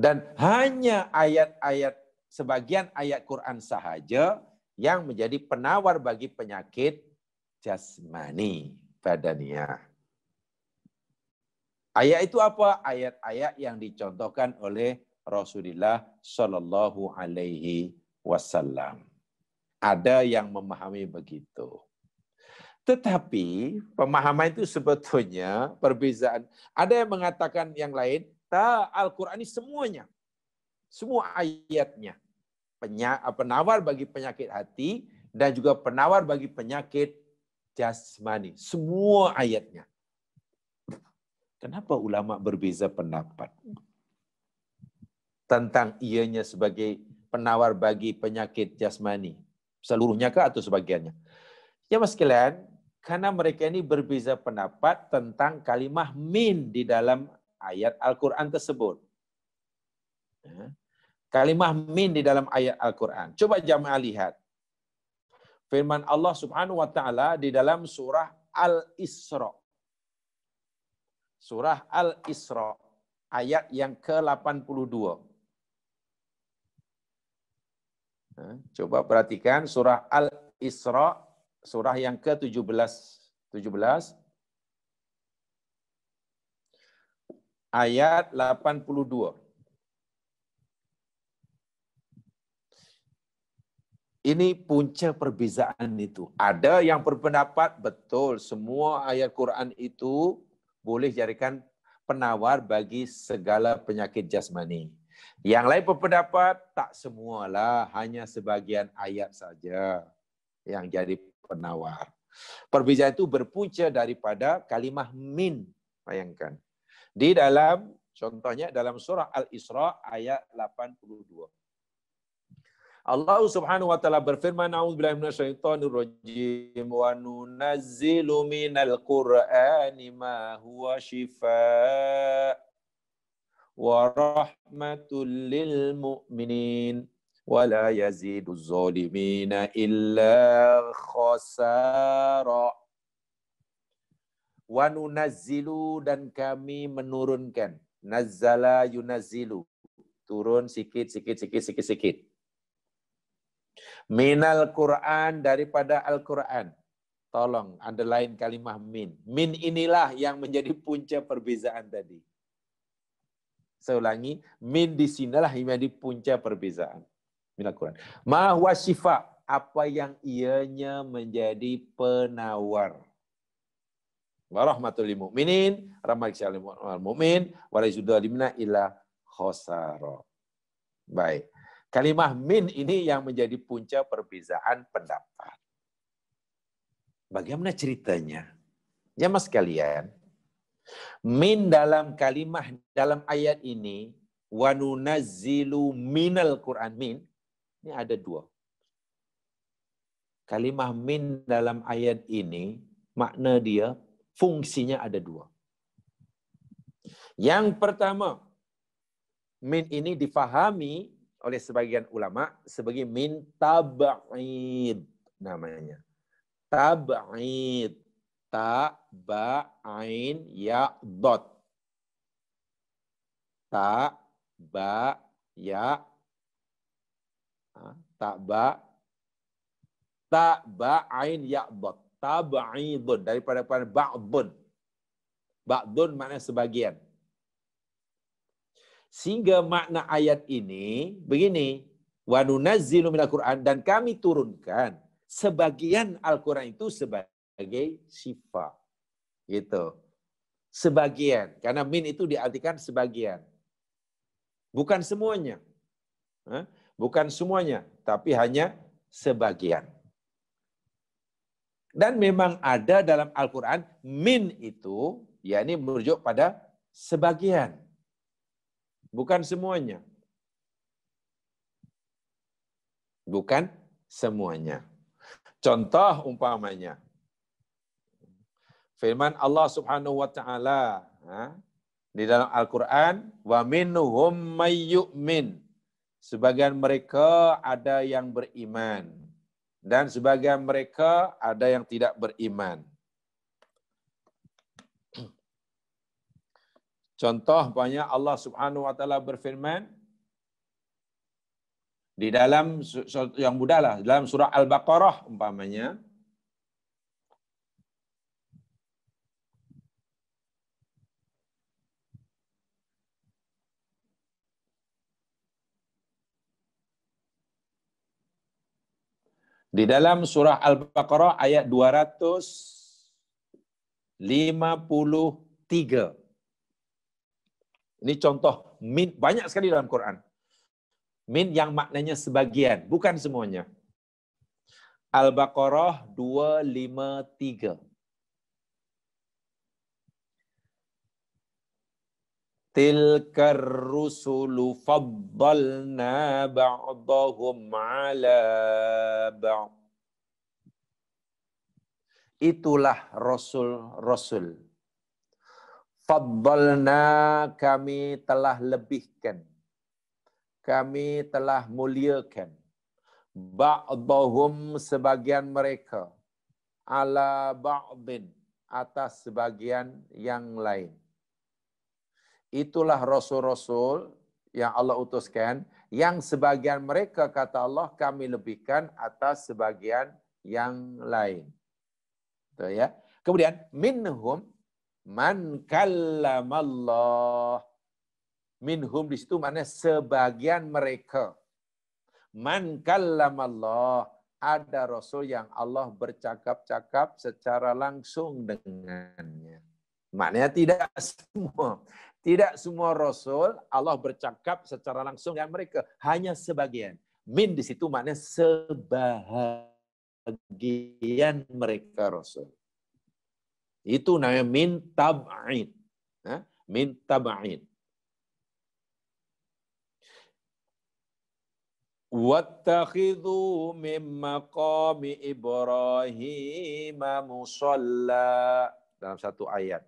Dan hanya ayat-ayat, sebagian ayat Quran sahaja yang menjadi penawar bagi penyakit jasmani badania. Ayat itu apa? Ayat-ayat yang dicontohkan oleh Rasulullah Shallallahu Alaihi Wasallam. Ada yang memahami begitu. Tetapi pemahaman itu sebetulnya perbezaan. Ada yang mengatakan yang lain, kita Al-Quran ini semuanya. Semua ayatnya. Penya, penawar bagi penyakit hati dan juga penawar bagi penyakit jasmani. Semua ayatnya. Kenapa ulama berbeza pendapat? Tentang ianya sebagai penawar bagi penyakit jasmani. Seluruhnya kah atau sebagiannya? Ya mas kalian, karena mereka ini berbeza pendapat tentang kalimah min di dalam ayat Al-Quran tersebut. Ya. Kalimah min di dalam ayat Al-Quran. Coba jamaah lihat. Firman Allah subhanahu wa ta'ala di dalam surah Al-Isra. Surah Al-Isra. Ayat yang ke-82. Ya, coba perhatikan surah Al-Isra, surah yang ke-17, 17, ayat 82. Ini punca perbezaan itu. Ada yang berpendapat betul semua ayat Quran itu boleh jadikan penawar bagi segala penyakit jasmani. Yang lain berpendapat tak semualah, hanya sebagian ayat saja yang jadi penawar. Perbezaan itu berpunca daripada kalimah min. Bayangkan. Di dalam contohnya dalam surah Al-Isra ayat 82. Allah Subhanahu wa taala berfirman a'udzubillahi minasyaitonir rajim wa nunazzilu minal qur'ani ma huwa shifa wa rahmatul lil mu'minin wa la yazidu zalimina illa khasara wa dan kami menurunkan. nazala yunazilu Turun sikit, sikit, sikit, sikit, sikit. Minal Quran daripada Al-Quran. Tolong underline kalimah min. Min inilah yang menjadi punca perbezaan tadi. Saya ulangi, min di sinilah yang menjadi punca perbezaan. Minal Quran. mahwa syifa Apa yang ianya menjadi penawar wa rahmatul lil mu'minin, rahmatul lil mu'min, wa rizudzalimna illa khosara. Baik. Kalimah min ini yang menjadi punca perbezaan pendapat. Bagaimana ceritanya? Ya mas kalian, min dalam kalimah dalam ayat ini, nunazzilu minal Quran min, ini ada dua. Kalimah min dalam ayat ini, makna dia fungsinya ada dua. Yang pertama, min ini difahami oleh sebagian ulama sebagai min tab'id namanya. Tab'id. Ta, ba, ain, ya, dot. Ta, ba, ya, ta, ba, ta, ba, ain, ya, dot. Tab'idun. Daripada kepada ba'dun. Ba'dun makna sebagian. Sehingga makna ayat ini begini. Wa nunazzilu minal Qur'an. Dan kami turunkan sebagian Al-Quran itu sebagai sifat Gitu. Sebagian. Karena min itu diartikan sebagian. Bukan semuanya. Bukan semuanya. Tapi hanya sebagian. Dan memang ada dalam Al-Quran, min itu, ya ini merujuk pada sebagian. Bukan semuanya. Bukan semuanya. Contoh umpamanya. Firman Allah Subhanahu wa taala di dalam Al-Qur'an wa minhum mayyumin. Sebagian mereka ada yang beriman dan sebagian mereka ada yang tidak beriman. Contoh banyak Allah Subhanahu wa taala berfirman di dalam yang mudahlah dalam surah Al-Baqarah umpamanya Di dalam surah Al-Baqarah ayat 253. Ini contoh min banyak sekali dalam Quran. Min yang maknanya sebagian, bukan semuanya. Al-Baqarah 253. تِلْكَ الرُّسُلُ فَضَّلْنَا بَعْضَهُمْ عَلَى بَعْضٍ Itulah Rasul-Rasul. Fadbalna kami telah lebihkan. Kami telah muliakan. Ba'dahum sebagian mereka. Ala ba'din atas sebagian yang lain. Itulah rasul-rasul yang Allah utuskan yang sebagian mereka kata Allah kami lebihkan atas sebagian yang lain. Itu ya. Kemudian minhum man kallamallah. Minhum di situ mana sebagian mereka. Man kallamallah ada rasul yang Allah bercakap-cakap secara langsung dengannya. Maknanya tidak semua. Tidak semua rasul Allah bercakap secara langsung dengan mereka, hanya sebagian. Min di situ maknanya sebahagian mereka rasul. Itu namanya min tab'in. Min tab'in. Wattakhidhu min maqami Ibrahim, musalla dalam satu ayat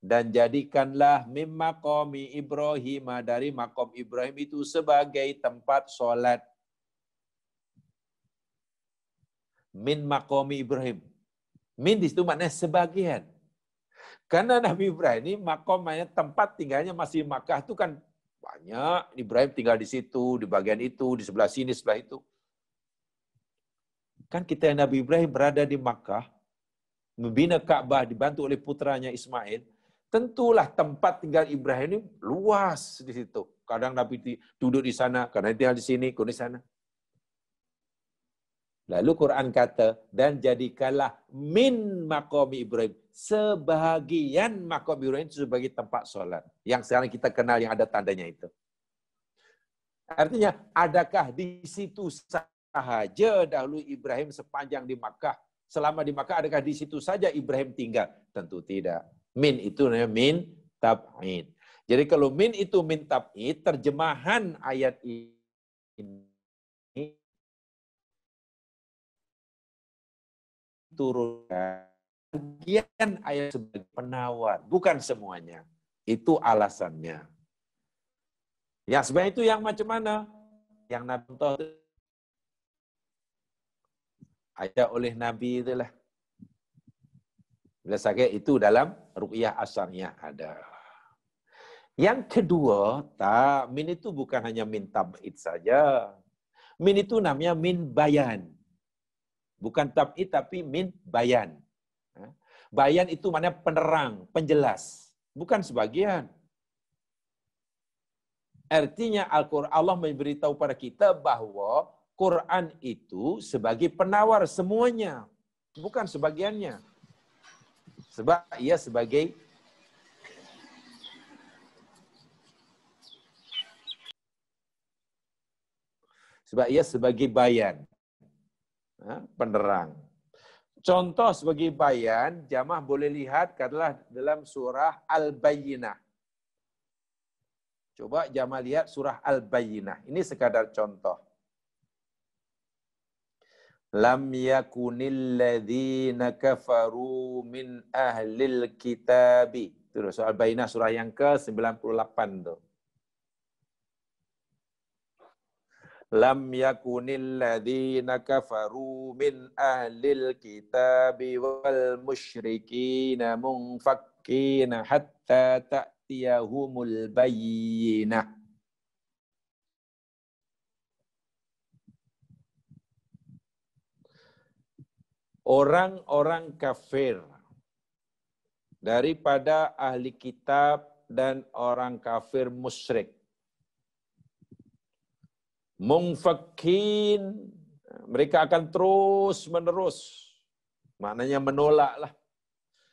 dan jadikanlah mimma qami Ibrahim dari makom Ibrahim itu sebagai tempat sholat. Min makomi Ibrahim. Min di situ maknanya sebagian. Karena Nabi Ibrahim ini makom tempat tinggalnya masih Makkah itu kan banyak. Ibrahim tinggal di situ, di bagian itu, di sebelah sini, sebelah itu. Kan kita Nabi Ibrahim berada di Makkah, membina Ka'bah dibantu oleh putranya Ismail Tentulah tempat tinggal Ibrahim ini luas di situ. Kadang Nabi duduk di sana, kadang tinggal di sini, kadang di sana. Lalu Quran kata, dan jadikanlah min makomi Ibrahim. Sebagian makom Ibrahim itu sebagai tempat sholat. Yang sekarang kita kenal yang ada tandanya itu. Artinya, adakah di situ sahaja dahulu Ibrahim sepanjang di Makkah? Selama di Makkah, adakah di situ saja Ibrahim tinggal? Tentu tidak. Min itu namanya min tab'id. Jadi kalau min itu min tab'id, terjemahan ayat ini turun bagian ayat sebagai penawar, bukan semuanya. Itu alasannya. Ya sebenarnya itu yang macam mana? Yang Nabi itu, ada oleh Nabi itulah. Bila sakit itu dalam rukyah asalnya ada. Yang kedua, min itu bukan hanya min tab'id saja. Min itu namanya min bayan. Bukan tab'id tapi min bayan. Bayan itu mana penerang, penjelas. Bukan sebagian. Artinya Al-Quran Allah memberitahu pada kita bahwa Quran itu sebagai penawar semuanya, bukan sebagiannya. Sebab ia sebagai sebab ia sebagai bayan, penerang. Contoh sebagai bayan, jamah boleh lihat katalah dalam surah Al-Bayyinah. Coba jamah lihat surah Al-Bayyinah. Ini sekadar contoh. lam yakunil ladzina kafaru min ahlil kitabi. Itu soal Bainah surah yang ke-98 tu. Lam yakunil ladzina kafaru min ahlil kitabi wal musyrikin munfakkina hatta ta'tiyahumul bayyinah. orang-orang kafir daripada ahli kitab dan orang kafir musyrik. Mungfakin, mereka akan terus menerus, maknanya menolaklah,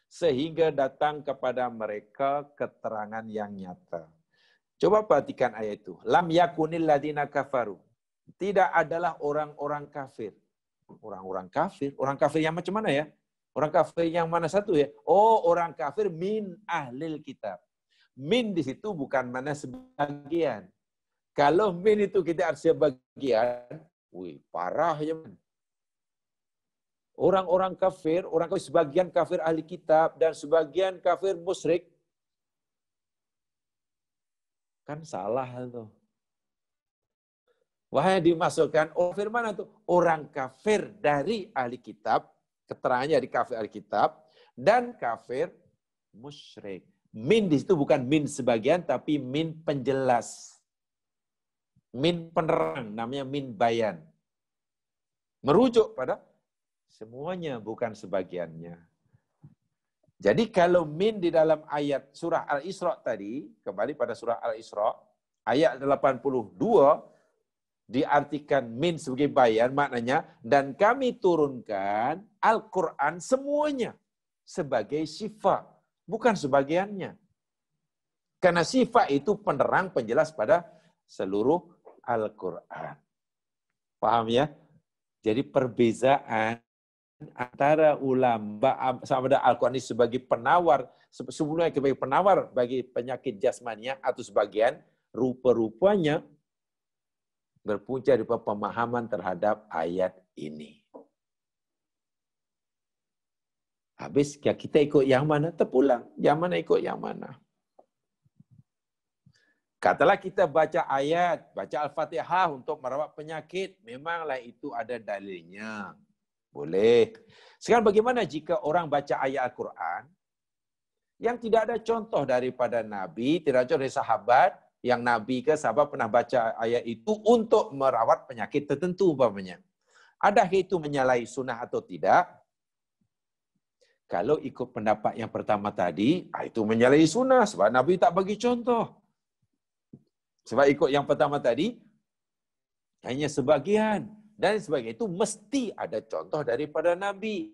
sehingga datang kepada mereka keterangan yang nyata. Coba perhatikan ayat itu. Lam yakunil ladina kafaru. Tidak adalah orang-orang kafir Orang-orang kafir. Orang kafir yang macam mana ya? Orang kafir yang mana satu ya? Oh, orang kafir min ahlil kitab. Min di situ bukan mana sebagian. Kalau min itu kita artinya sebagian, wih, parah ya. Orang-orang kafir, orang kafir sebagian kafir ahli kitab dan sebagian kafir musrik, kan salah tuh. Wahai dimasukkan, oh firman itu orang kafir dari ahli kitab, keterangannya di kafir ahli kitab, dan kafir musyrik. Min di situ bukan min sebagian, tapi min penjelas. Min penerang, namanya min bayan. Merujuk pada semuanya, bukan sebagiannya. Jadi kalau min di dalam ayat surah Al-Isra tadi, kembali pada surah Al-Isra, ayat 82, diartikan min sebagai bayan maknanya dan kami turunkan Al-Qur'an semuanya sebagai sifat bukan sebagiannya. Karena sifat itu penerang penjelas pada seluruh Al-Qur'an. Paham ya? Jadi perbezaan antara ulama sama ada Al-Qur'an ini sebagai penawar sebelumnya sebagai penawar bagi penyakit jasmania atau sebagian rupa-rupanya berpunca dari pemahaman terhadap ayat ini. Habis ya kita ikut yang mana terpulang, yang mana ikut yang mana. Katalah kita baca ayat, baca Al-Fatihah untuk merawat penyakit, memanglah itu ada dalilnya. Boleh. Sekarang bagaimana jika orang baca ayat Al-Quran yang tidak ada contoh daripada Nabi, tidak ada contoh dari sahabat, yang Nabi ke siapa pernah baca ayat itu untuk merawat penyakit tertentu umpamanya. Adakah itu menyalahi sunnah atau tidak? Kalau ikut pendapat yang pertama tadi, ah, itu menyalahi sunnah sebab Nabi tak bagi contoh. Sebab ikut yang pertama tadi, hanya sebagian. Dan sebagainya itu mesti ada contoh daripada Nabi.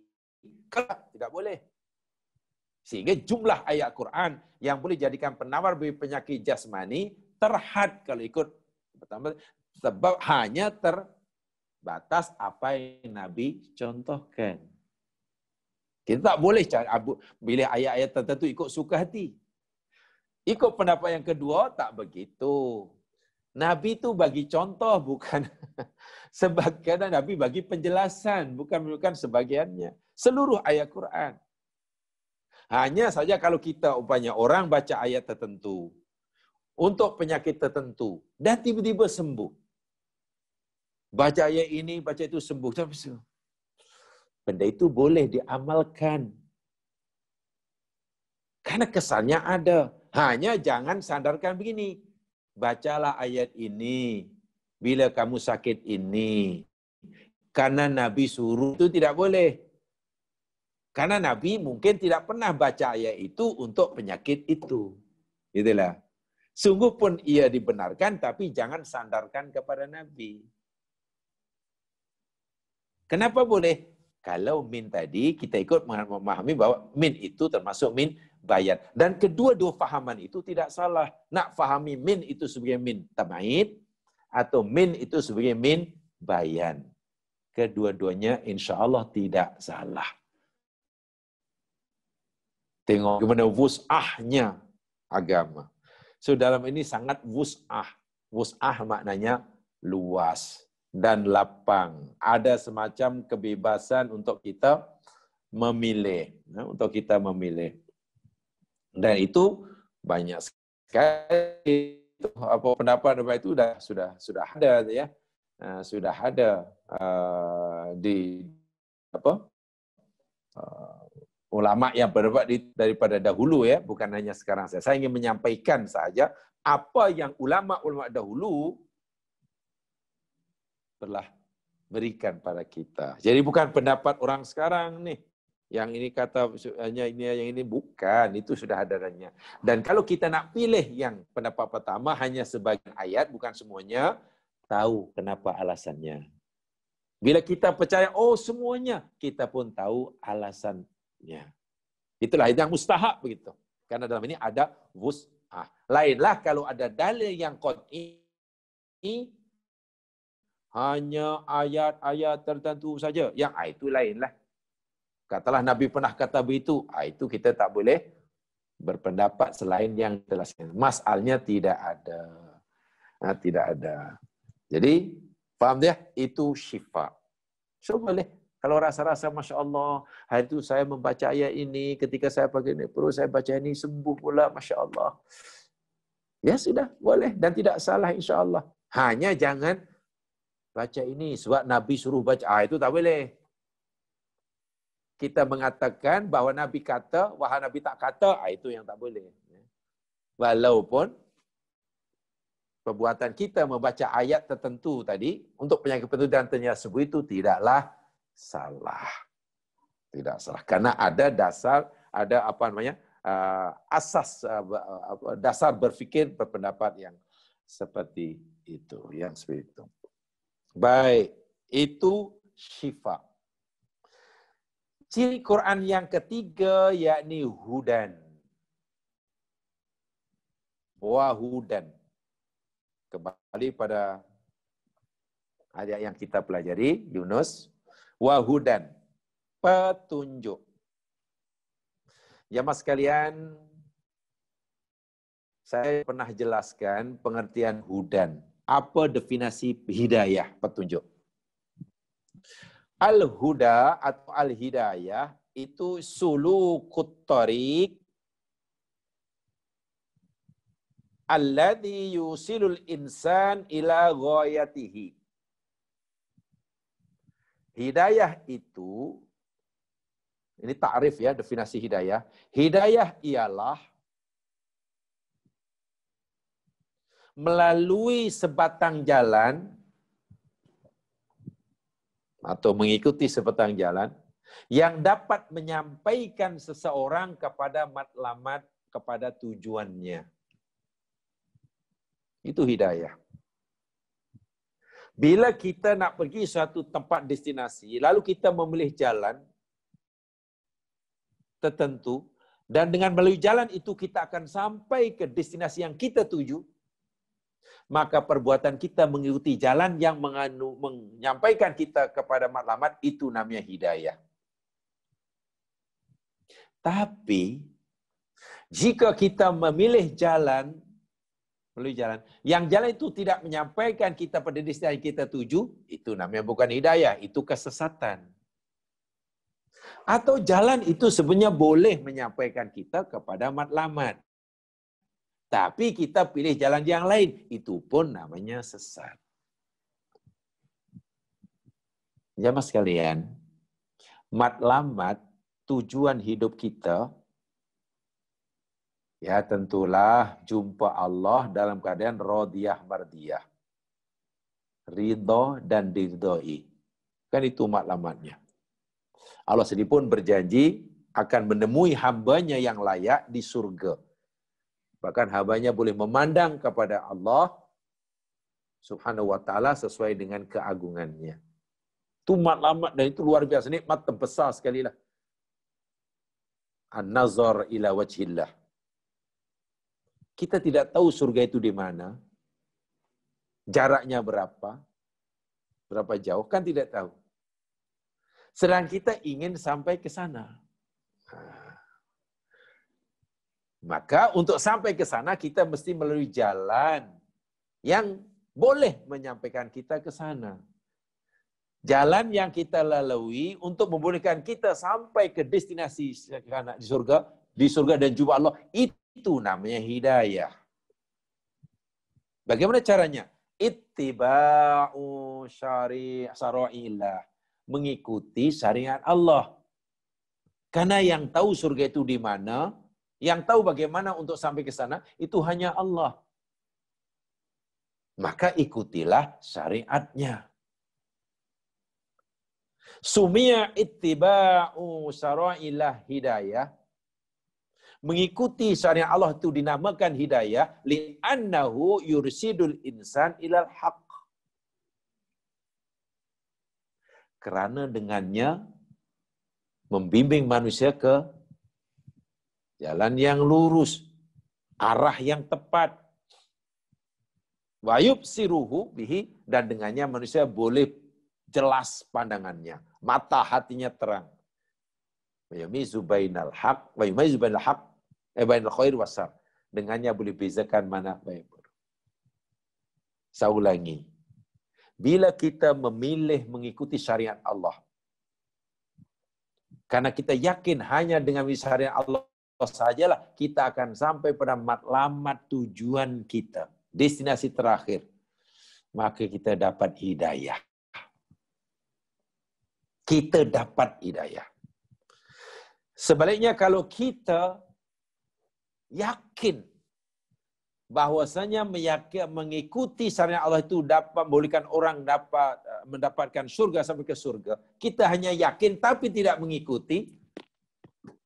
Kalau tidak boleh. Sehingga jumlah ayat Quran yang boleh jadikan penawar bagi penyakit jasmani terhad kalau ikut pertama sebab hanya terbatas apa yang Nabi contohkan. Kita tak boleh cari abu, bila ayat-ayat tertentu ikut suka hati. Ikut pendapat yang kedua tak begitu. Nabi itu bagi contoh bukan [laughs] sebagian Nabi bagi penjelasan bukan bukan sebagiannya. Seluruh ayat Quran. Hanya saja kalau kita upanya orang baca ayat tertentu untuk penyakit tertentu dan tiba-tiba sembuh. Baca ayat ini, baca itu sembuh. Benda itu boleh diamalkan. Karena kesannya ada. Hanya jangan sandarkan begini. Bacalah ayat ini. Bila kamu sakit ini. Karena Nabi suruh itu tidak boleh. Karena Nabi mungkin tidak pernah baca ayat itu untuk penyakit itu. Itulah. Sungguh pun ia dibenarkan, tapi jangan sandarkan kepada Nabi. Kenapa boleh? Kalau min tadi, kita ikut memahami bahwa min itu termasuk min bayat. Dan kedua-dua fahaman itu tidak salah. Nak fahami min itu sebagai min tamaid, atau min itu sebagai min bayan. Kedua-duanya insya Allah tidak salah. Tengok gimana wus'ahnya agama. So dalam ini sangat wus'ah. Wus'ah maknanya luas dan lapang. Ada semacam kebebasan untuk kita memilih, ya, untuk kita memilih. Dan itu banyak sekali apa pendapat apa itu sudah sudah sudah ada ya. Nah, sudah ada uh, di apa? Uh, ulama yang berbuat daripada dahulu ya, bukan hanya sekarang saya. Saya ingin menyampaikan saja apa yang ulama-ulama dahulu telah berikan pada kita. Jadi bukan pendapat orang sekarang nih. Yang ini kata hanya ini yang ini bukan, itu sudah adanya. Dan kalau kita nak pilih yang pendapat pertama hanya sebagian ayat bukan semuanya, tahu kenapa alasannya. Bila kita percaya oh semuanya, kita pun tahu alasan Ya. Itulah yang mustahab begitu. Karena dalam ini ada wus'ah. Lainlah kalau ada dalil yang qat'i hanya ayat-ayat tertentu saja. Yang ah, itu lainlah. Katalah Nabi pernah kata begitu. Ah, itu kita tak boleh berpendapat selain yang jelas. Masalnya tidak ada. Nah, tidak ada. Jadi, faham dia? Itu syifa. So, boleh Kalau rasa-rasa Masya Allah, hari itu saya membaca ayat ini, ketika saya pergi ini perlu saya baca ini, sembuh pula Masya Allah. Ya sudah, boleh. Dan tidak salah Insya Allah. Hanya jangan baca ini sebab Nabi suruh baca. Ah, itu tak boleh. Kita mengatakan bahawa Nabi kata, wahai Nabi tak kata, ah, itu yang tak boleh. Ya. Walaupun perbuatan kita membaca ayat tertentu tadi, untuk penyakit penyakit dan tanya sebut itu tidaklah salah. Tidak salah. Karena ada dasar, ada apa namanya, eh, asas, eh, dasar berpikir, berpendapat yang seperti itu. Yang seperti itu. Baik, itu syifa. Ciri Quran yang ketiga yakni hudan. hudan. Kembali pada ayat yang kita pelajari, Yunus wahudan petunjuk. Jamaah ya, sekalian, saya pernah jelaskan pengertian hudan. Apa definisi hidayah petunjuk? Al-huda atau al-hidayah itu sulukut tariq alladhi yusilul insan ila ghayatihi Hidayah itu, ini takrif ya, definisi hidayah. Hidayah ialah melalui sebatang jalan atau mengikuti sebatang jalan yang dapat menyampaikan seseorang kepada matlamat, kepada tujuannya. Itu hidayah. Bila kita nak pergi suatu tempat destinasi, lalu kita memilih jalan tertentu dan dengan melalui jalan itu kita akan sampai ke destinasi yang kita tuju, maka perbuatan kita mengikuti jalan yang menganu, menyampaikan kita kepada matlamat itu namanya hidayah. Tapi jika kita memilih jalan melalui jalan. Yang jalan itu tidak menyampaikan kita pada destinasi kita tuju, itu namanya bukan hidayah, itu kesesatan. Atau jalan itu sebenarnya boleh menyampaikan kita kepada matlamat. Tapi kita pilih jalan yang lain, itu pun namanya sesat. Jamaah sekalian, matlamat tujuan hidup kita ya tentulah jumpa Allah dalam keadaan rodiyah mardiyah. Ridho dan diridhoi. Kan itu maklamatnya Allah sendiri pun berjanji akan menemui hambanya yang layak di surga. Bahkan hambanya boleh memandang kepada Allah subhanahu wa ta'ala sesuai dengan keagungannya. Itu maklamat dan itu luar biasa. Nikmat terbesar sekali lah. An-nazar ila wajhillah kita tidak tahu surga itu di mana, jaraknya berapa, berapa jauh, kan tidak tahu. Sedang kita ingin sampai ke sana. Nah, maka untuk sampai ke sana kita mesti melalui jalan yang boleh menyampaikan kita ke sana. Jalan yang kita lalui untuk membolehkan kita sampai ke destinasi di surga, di surga dan jumpa Allah, itu itu namanya hidayah. Bagaimana caranya? Ittiba'u syari'illah. Mengikuti syariat Allah. Karena yang tahu surga itu di mana, yang tahu bagaimana untuk sampai ke sana, itu hanya Allah. Maka ikutilah syariatnya. Sumia ittiba'u syara'ilah hidayah mengikuti syariat Allah itu dinamakan hidayah li'annahu yursidul insan ilal haq. kerana dengannya membimbing manusia ke jalan yang lurus, arah yang tepat. Wayub siruhu bihi dan dengannya manusia boleh jelas pandangannya, mata hatinya terang. Wa yumizu bainal haq wa yumizu bainal haq Eh, bain khair wasar. Dengannya boleh bezakan mana baik buruk. Saya ulangi. Bila kita memilih mengikuti syariat Allah, karena kita yakin hanya dengan syariat Allah sajalah kita akan sampai pada matlamat tujuan kita, destinasi terakhir. Maka kita dapat hidayah. Kita dapat hidayah. Sebaliknya kalau kita yakin bahwasanya meyaki, mengikuti syariat Allah itu dapat membolehkan orang dapat eh, mendapatkan surga sampai ke surga. Kita hanya yakin tapi tidak mengikuti,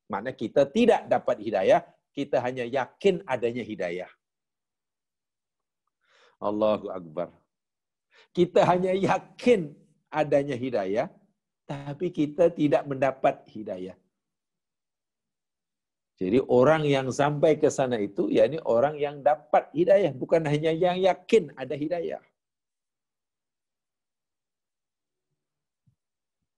mana kita tidak dapat hidayah, kita hanya yakin adanya hidayah. Allahu Akbar. Kita hanya yakin adanya hidayah, tapi kita tidak mendapat hidayah. Jadi orang yang sampai ke sana itu, ya ini orang yang dapat hidayah, bukan hanya yang yakin ada hidayah.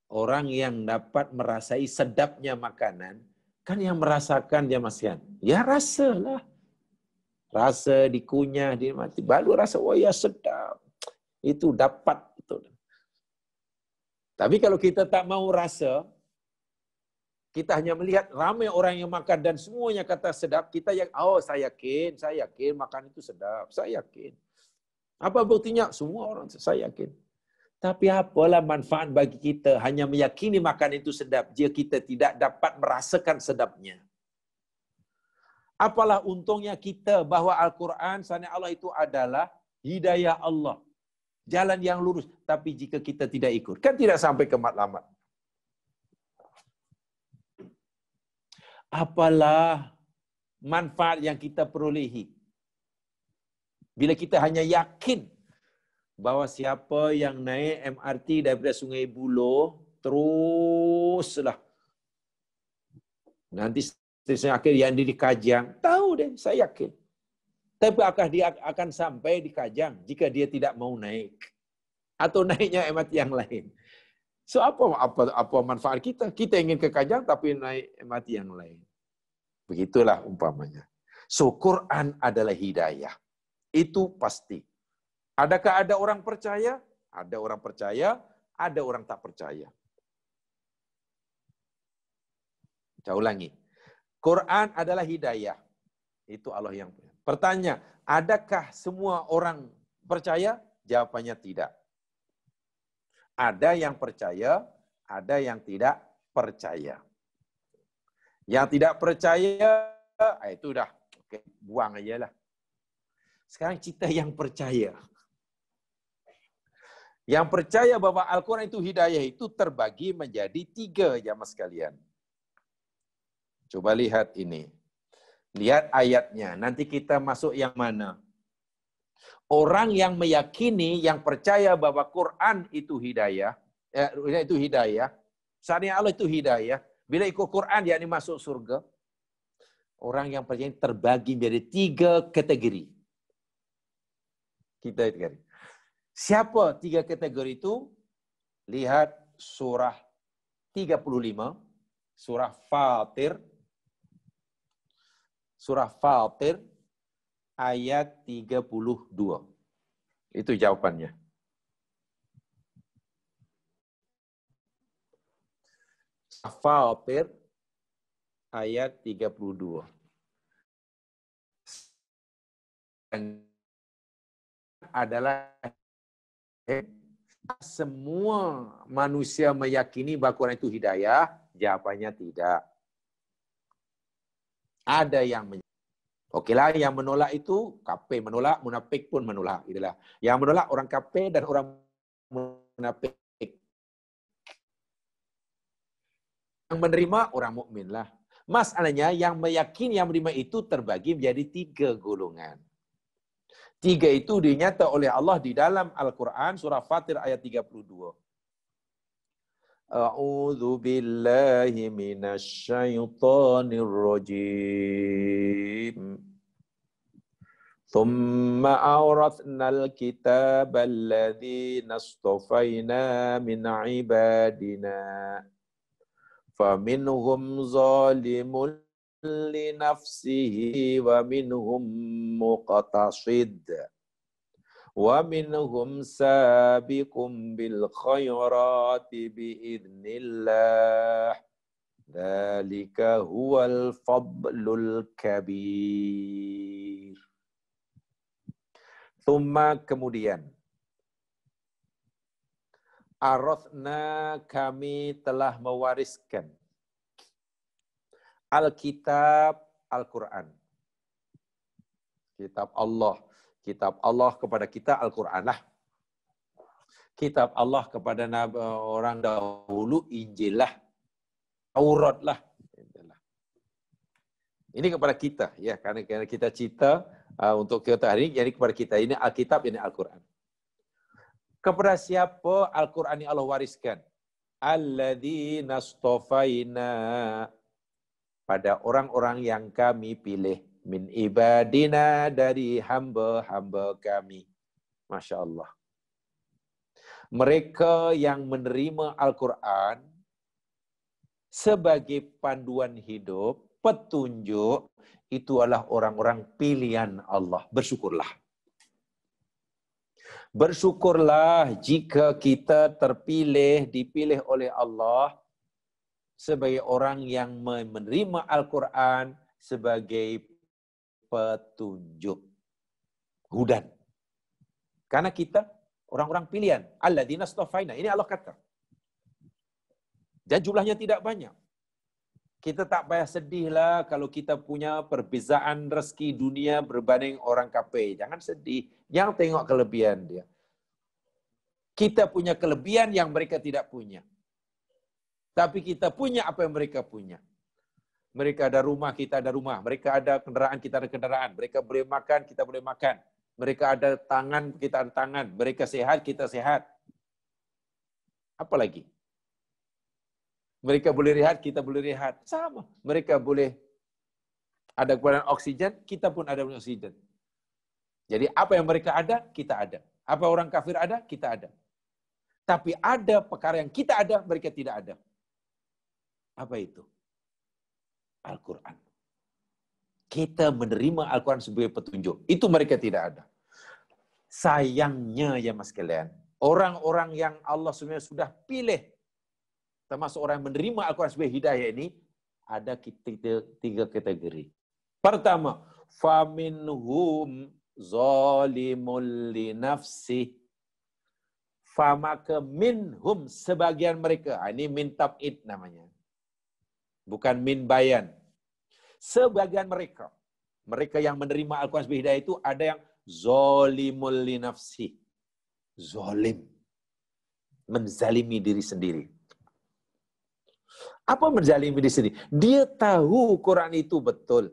Orang yang dapat merasai sedapnya makanan, kan yang merasakan dia masih ya rasalah. Rasa dikunyah, dia mati. Baru rasa, oh ya sedap. Itu dapat. Itu. Tapi kalau kita tak mau rasa, kita hanya melihat ramai orang yang makan dan semuanya kata sedap, kita yang, oh saya yakin, saya yakin makan itu sedap, saya yakin. Apa buktinya? Semua orang, saya yakin. Tapi apalah manfaat bagi kita hanya meyakini makan itu sedap jika kita tidak dapat merasakan sedapnya. Apalah untungnya kita bahwa Al-Quran sana Allah itu adalah hidayah Allah. Jalan yang lurus. Tapi jika kita tidak ikut. Kan tidak sampai ke matlamat. apalah manfaat yang kita perolehi. Bila kita hanya yakin bahawa siapa yang naik MRT daripada Sungai Buloh, teruslah. Nanti stesen akhir yang di Kajang, tahu deh, saya yakin. Tapi akan dia akan sampai di Kajang jika dia tidak mau naik? Atau naiknya MRT yang lain? So apa apa apa manfaat kita? Kita ingin ke kajang tapi naik mati yang lain. Begitulah umpamanya. So Quran adalah hidayah. Itu pasti. Adakah ada orang percaya? Ada orang percaya, ada orang tak percaya. Saya ulangi. Quran adalah hidayah. Itu Allah yang punya. Pertanyaan, adakah semua orang percaya? Jawabannya tidak. Ada yang percaya, ada yang tidak percaya. Yang tidak percaya, ah, itu udah okay, buang aja lah. Sekarang cita yang percaya. Yang percaya bahwa Al-Quran itu hidayah itu terbagi menjadi tiga jamaah ya, sekalian. Coba lihat ini. Lihat ayatnya. Nanti kita masuk yang mana. Orang yang meyakini, yang percaya bahwa Quran itu hidayah, eh, itu hidayah, sania Allah itu hidayah, bila ikut Quran yakni masuk surga, orang yang percaya terbagi menjadi tiga kategori. Kita itu Siapa tiga kategori itu? Lihat surah 35, surah Fatir, surah Fatir ayat 32. Itu jawabannya. Safa ayat 32. adalah semua manusia meyakini bahwa Quran itu hidayah? Jawabannya tidak. Ada yang Okeylah yang menolak itu kafir menolak, munafik pun menolak. Itulah. Yang menolak orang kafir dan orang munafik. Yang menerima orang mukmin lah. Masalahnya yang meyakini yang menerima itu terbagi menjadi tiga golongan. Tiga itu dinyata oleh Allah di dalam Al-Quran surah Fatir ayat 32. أعوذ بالله من الشيطان الرجيم ثم أورثنا الكتاب الذين اصطفينا من عبادنا فمنهم ظالم لنفسه ومنهم مقتصد ومنهم سابق بالخيرات بإذن الله ذلك هو الفضل الكبير ثم kemudian Arafna kami telah mewariskan Alkitab Al-Quran. Kitab Allah kitab Allah kepada kita Al-Quran lah. Kitab Allah kepada eh, orang dahulu Injil lah. Taurat lah. Ini kepada kita ya karena kerana kita cita eh, untuk kita hari ini jadi kepada kita ini Alkitab ini Al-Quran. Kepada siapa Al-Quran yang Allah wariskan? Allah di astafaina pada orang-orang yang kami pilih. min ibadina dari hamba-hamba kami. Masya Allah. Mereka yang menerima Al-Quran sebagai panduan hidup, petunjuk, itu adalah orang-orang pilihan Allah. Bersyukurlah. Bersyukurlah jika kita terpilih, dipilih oleh Allah sebagai orang yang menerima Al-Quran sebagai petunjuk. Hudan. Karena kita orang-orang pilihan. Allah dinastofaina. Ini Allah kata. Dan jumlahnya tidak banyak. Kita tak payah sedih lah kalau kita punya perbezaan rezeki dunia berbanding orang kafir. Jangan sedih. Jangan tengok kelebihan dia. Kita punya kelebihan yang mereka tidak punya. Tapi kita punya apa yang mereka punya. Mereka ada rumah, kita ada rumah. Mereka ada kendaraan, kita ada kendaraan. Mereka boleh makan, kita boleh makan. Mereka ada tangan, kita ada tangan. Mereka sehat, kita sehat. Apa lagi? Mereka boleh rehat, kita boleh rehat. Sama. Mereka boleh ada kekurangan oksigen, kita pun ada oksigen. Jadi apa yang mereka ada, kita ada. Apa orang kafir ada, kita ada. Tapi ada perkara yang kita ada, mereka tidak ada. Apa itu? Al-Quran. Kita menerima Al-Quran sebagai petunjuk. Itu mereka tidak ada. Sayangnya ya mas kalian, orang-orang yang Allah sebenarnya sudah pilih, termasuk orang yang menerima Al-Quran sebagai hidayah ini, ada tiga, tiga kategori. Pertama, faminhum zalimul li nafsih. Famaka minhum sebagian mereka. Ah, ini min namanya bukan min bayan. Sebagian mereka, mereka yang menerima Al-Quran sebagai itu ada yang zolimul li Zolim. Menzalimi diri sendiri. Apa menzalimi diri sendiri? Dia tahu Quran itu betul.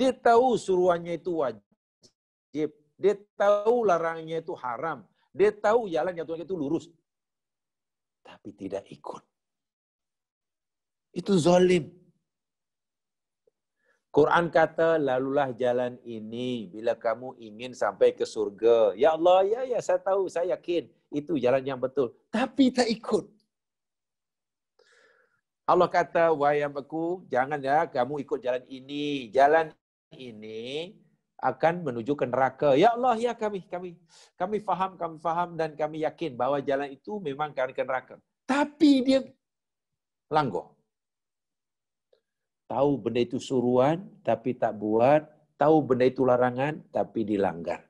Dia tahu suruhannya itu wajib. Dia tahu larangnya itu haram. Dia tahu jalan jatuhnya itu lurus. Tapi tidak ikut. Itu zalim. Quran kata, lalulah jalan ini bila kamu ingin sampai ke surga. Ya Allah, ya, ya, saya tahu, saya yakin. Itu jalan yang betul. Tapi tak ikut. Allah kata, wayam aku, jangan ya kamu ikut jalan ini. Jalan ini akan menuju ke neraka. Ya Allah, ya kami, kami. Kami faham, kami faham dan kami yakin bahawa jalan itu memang akan ke neraka. Tapi dia langgoh. Tahu benda itu suruhan, tapi tak buat. Tahu benda itu larangan, tapi dilanggar.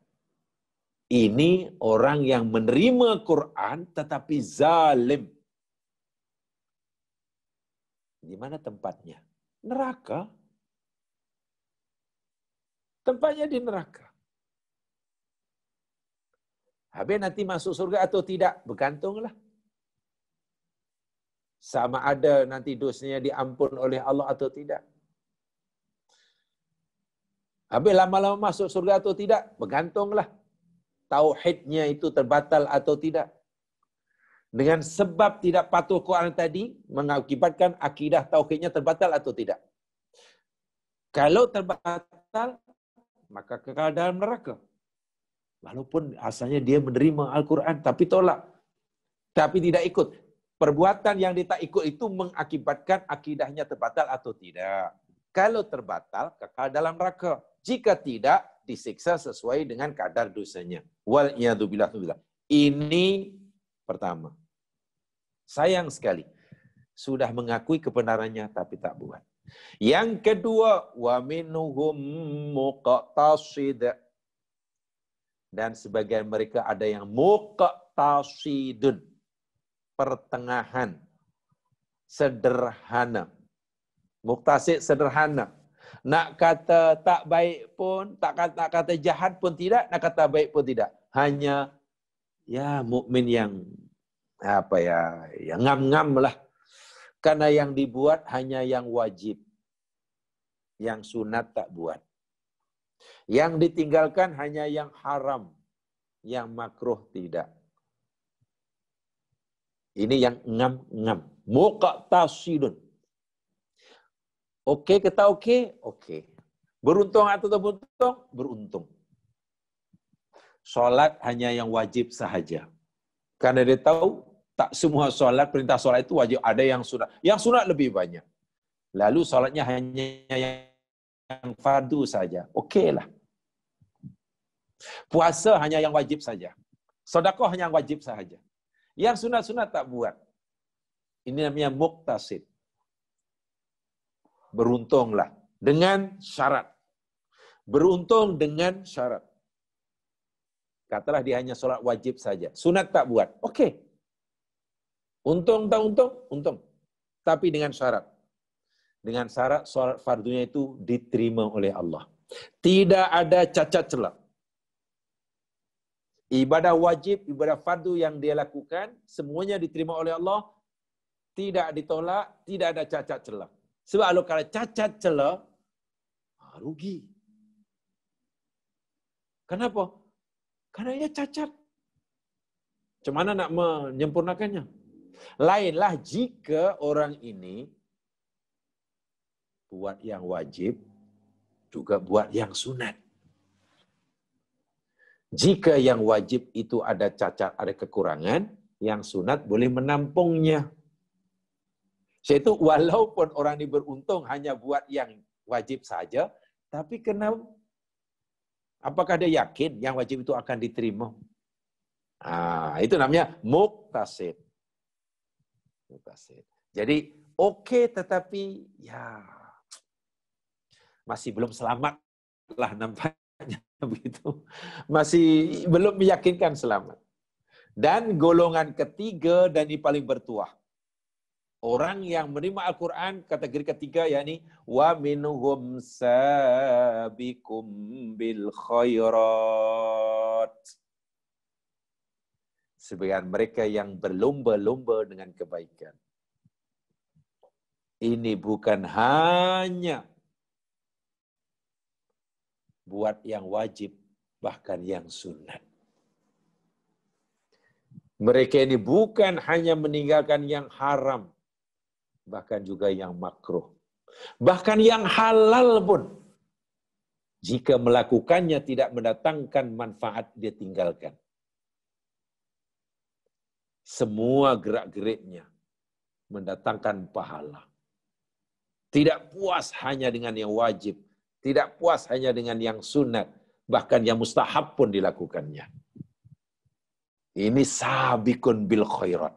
Ini orang yang menerima Quran tetapi zalim. Di mana tempatnya? Neraka. Tempatnya di neraka. Habis nanti masuk surga atau tidak, bergantunglah. sama ada nanti dosanya diampun oleh Allah atau tidak. Habis lama-lama masuk surga atau tidak, bergantunglah. Tauhidnya itu terbatal atau tidak. Dengan sebab tidak patuh Quran tadi, mengakibatkan akidah tauhidnya terbatal atau tidak. Kalau terbatal, maka kekal dalam neraka. Walaupun asalnya dia menerima Al-Quran, tapi tolak. Tapi tidak ikut. Perbuatan yang dia tak ikut itu mengakibatkan akidahnya terbatal atau tidak. Kalau terbatal, kekal dalam neraka. Jika tidak, disiksa sesuai dengan kadar dosanya. Wal billah Ini pertama. Sayang sekali. Sudah mengakui kebenarannya tapi tak buat. Yang kedua, wa minhum muqtasid. Dan sebagian mereka ada yang muqtasidun pertengahan. Sederhana. Muktasik sederhana. Nak kata tak baik pun, tak kata, nak kata jahat pun tidak, nak kata baik pun tidak. Hanya ya mukmin yang apa ya, yang ngam-ngam lah. Karena yang dibuat hanya yang wajib. Yang sunat tak buat. Yang ditinggalkan hanya yang haram. Yang makruh tidak. Ini yang ngam ngam. Muka tasidun. Okey ke tak okey? Okey. Beruntung atau tak beruntung? Beruntung. Solat hanya yang wajib sahaja. Karena dia tahu tak semua solat, perintah solat itu wajib. Ada yang sunat. Yang sunat lebih banyak. Lalu solatnya hanya yang fardu saja. Oke lah. Puasa hanya yang wajib saja. Sodakoh hanya yang wajib sahaja. Yang sunat-sunat tak buat. Ini namanya muktasid. Beruntunglah dengan syarat. Beruntung dengan syarat. Katalah dia hanya sholat wajib saja. Sunat tak buat. Oke. Okay. Untung tak untung? Untung. Tapi dengan syarat. Dengan syarat sholat fardunya itu diterima oleh Allah. Tidak ada cacat celah. ibadah wajib, ibadah fardu yang dia lakukan, semuanya diterima oleh Allah, tidak ditolak, tidak ada cacat celah. Sebab kalau kalau cacat celah, ah, rugi. Kenapa? Karena ia cacat. Macam mana nak menyempurnakannya? Lainlah jika orang ini buat yang wajib, juga buat yang sunat. Jika yang wajib itu ada cacat, ada kekurangan, yang sunat boleh menampungnya. Saya itu walaupun orang ini beruntung hanya buat yang wajib saja, tapi kenapa? Apakah dia yakin yang wajib itu akan diterima? Ah, itu namanya muktasid. Muktasid. Jadi oke okay, tetapi ya masih belum selamat lah nampaknya. [laughs] begitu masih belum meyakinkan selamat dan golongan ketiga dan ini paling bertuah orang yang menerima Al-Quran kategori ketiga yakni wa minhum sabikum bil khairat sebagian mereka yang berlomba-lomba dengan kebaikan ini bukan hanya buat yang wajib, bahkan yang sunat. Mereka ini bukan hanya meninggalkan yang haram, bahkan juga yang makruh. Bahkan yang halal pun, jika melakukannya tidak mendatangkan manfaat, dia tinggalkan. Semua gerak-geriknya mendatangkan pahala. Tidak puas hanya dengan yang wajib, tidak puas hanya dengan yang sunat, bahkan yang mustahab pun dilakukannya. Ini sabikun bil khairat.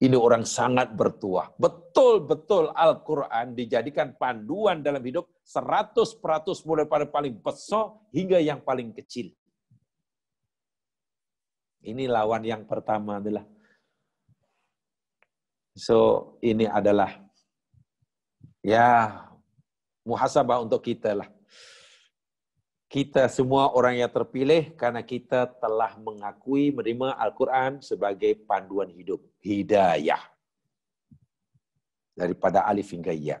Ini orang sangat bertuah. Betul-betul Al-Quran dijadikan panduan dalam hidup 100% mulai pada paling besar hingga yang paling kecil. Ini lawan yang pertama adalah. So, ini adalah ya muhasabah untuk kita lah. Kita semua orang yang terpilih karena kita telah mengakui menerima Al-Quran sebagai panduan hidup, hidayah. Daripada alif hingga ya.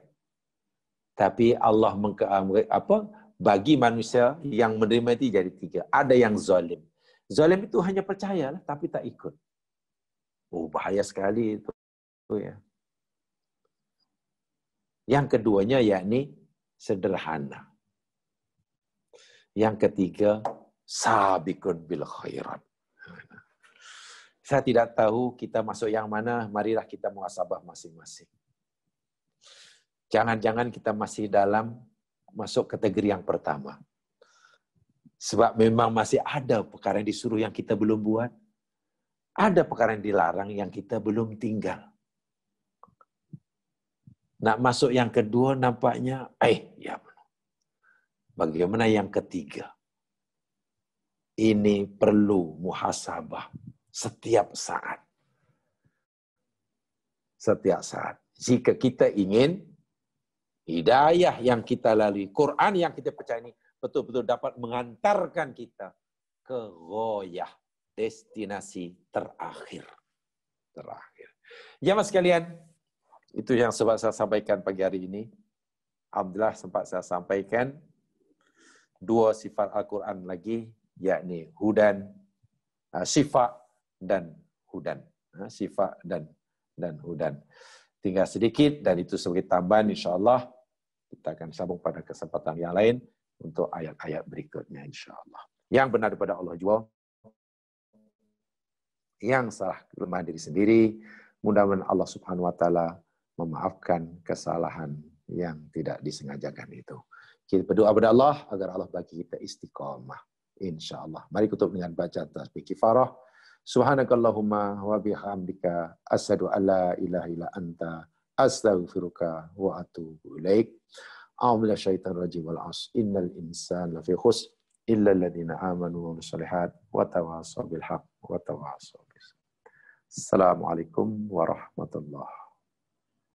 Tapi Allah mengke, ah, apa bagi manusia yang menerima itu jadi tiga. Ada yang zalim. Zalim itu hanya percayalah tapi tak ikut. Oh bahaya sekali itu. itu ya. Yang keduanya yakni sederhana. Yang ketiga, sabikun bil khairat. Saya tidak tahu kita masuk yang mana, marilah kita muasabah masing-masing. Jangan-jangan kita masih dalam masuk kategori yang pertama. Sebab memang masih ada perkara yang disuruh yang kita belum buat. Ada perkara yang dilarang yang kita belum tinggal. Nak masuk yang kedua nampaknya, eh, ya benar. Bagaimana yang ketiga? Ini perlu muhasabah setiap saat. Setiap saat. Jika kita ingin hidayah yang kita lalui, Quran yang kita percaya ini betul-betul dapat mengantarkan kita ke goyah, destinasi terakhir. Terakhir. Ya, mas sekalian, itu yang sempat saya sampaikan pagi hari ini. Alhamdulillah sempat saya sampaikan dua sifat Al-Quran lagi, yakni hudan, uh, sifat dan hudan. Uh, sifat dan dan hudan. Tinggal sedikit dan itu sebagai tambahan insya Kita akan sambung pada kesempatan yang lain untuk ayat-ayat berikutnya insyaAllah. Yang benar daripada Allah jual, yang salah kelemahan diri sendiri, mudah-mudahan Allah Subhanahu wa taala memaafkan kesalahan yang tidak disengajakan itu. Kita berdoa kepada Allah agar Allah bagi kita istiqomah. Insya Allah. Mari kutub dengan baca tasbih kifarah. Subhanakallahumma wa bihamdika asyhadu alla la ilaha illa anta astaghfiruka wa atubu ilaik. A'udzu minasy rajim wal 'asr. Innal insana lafi khusr illa alladziina aamanu wa salihat wa tawaasaw bil haqq wa tawaasaw bis Assalamualaikum warahmatullahi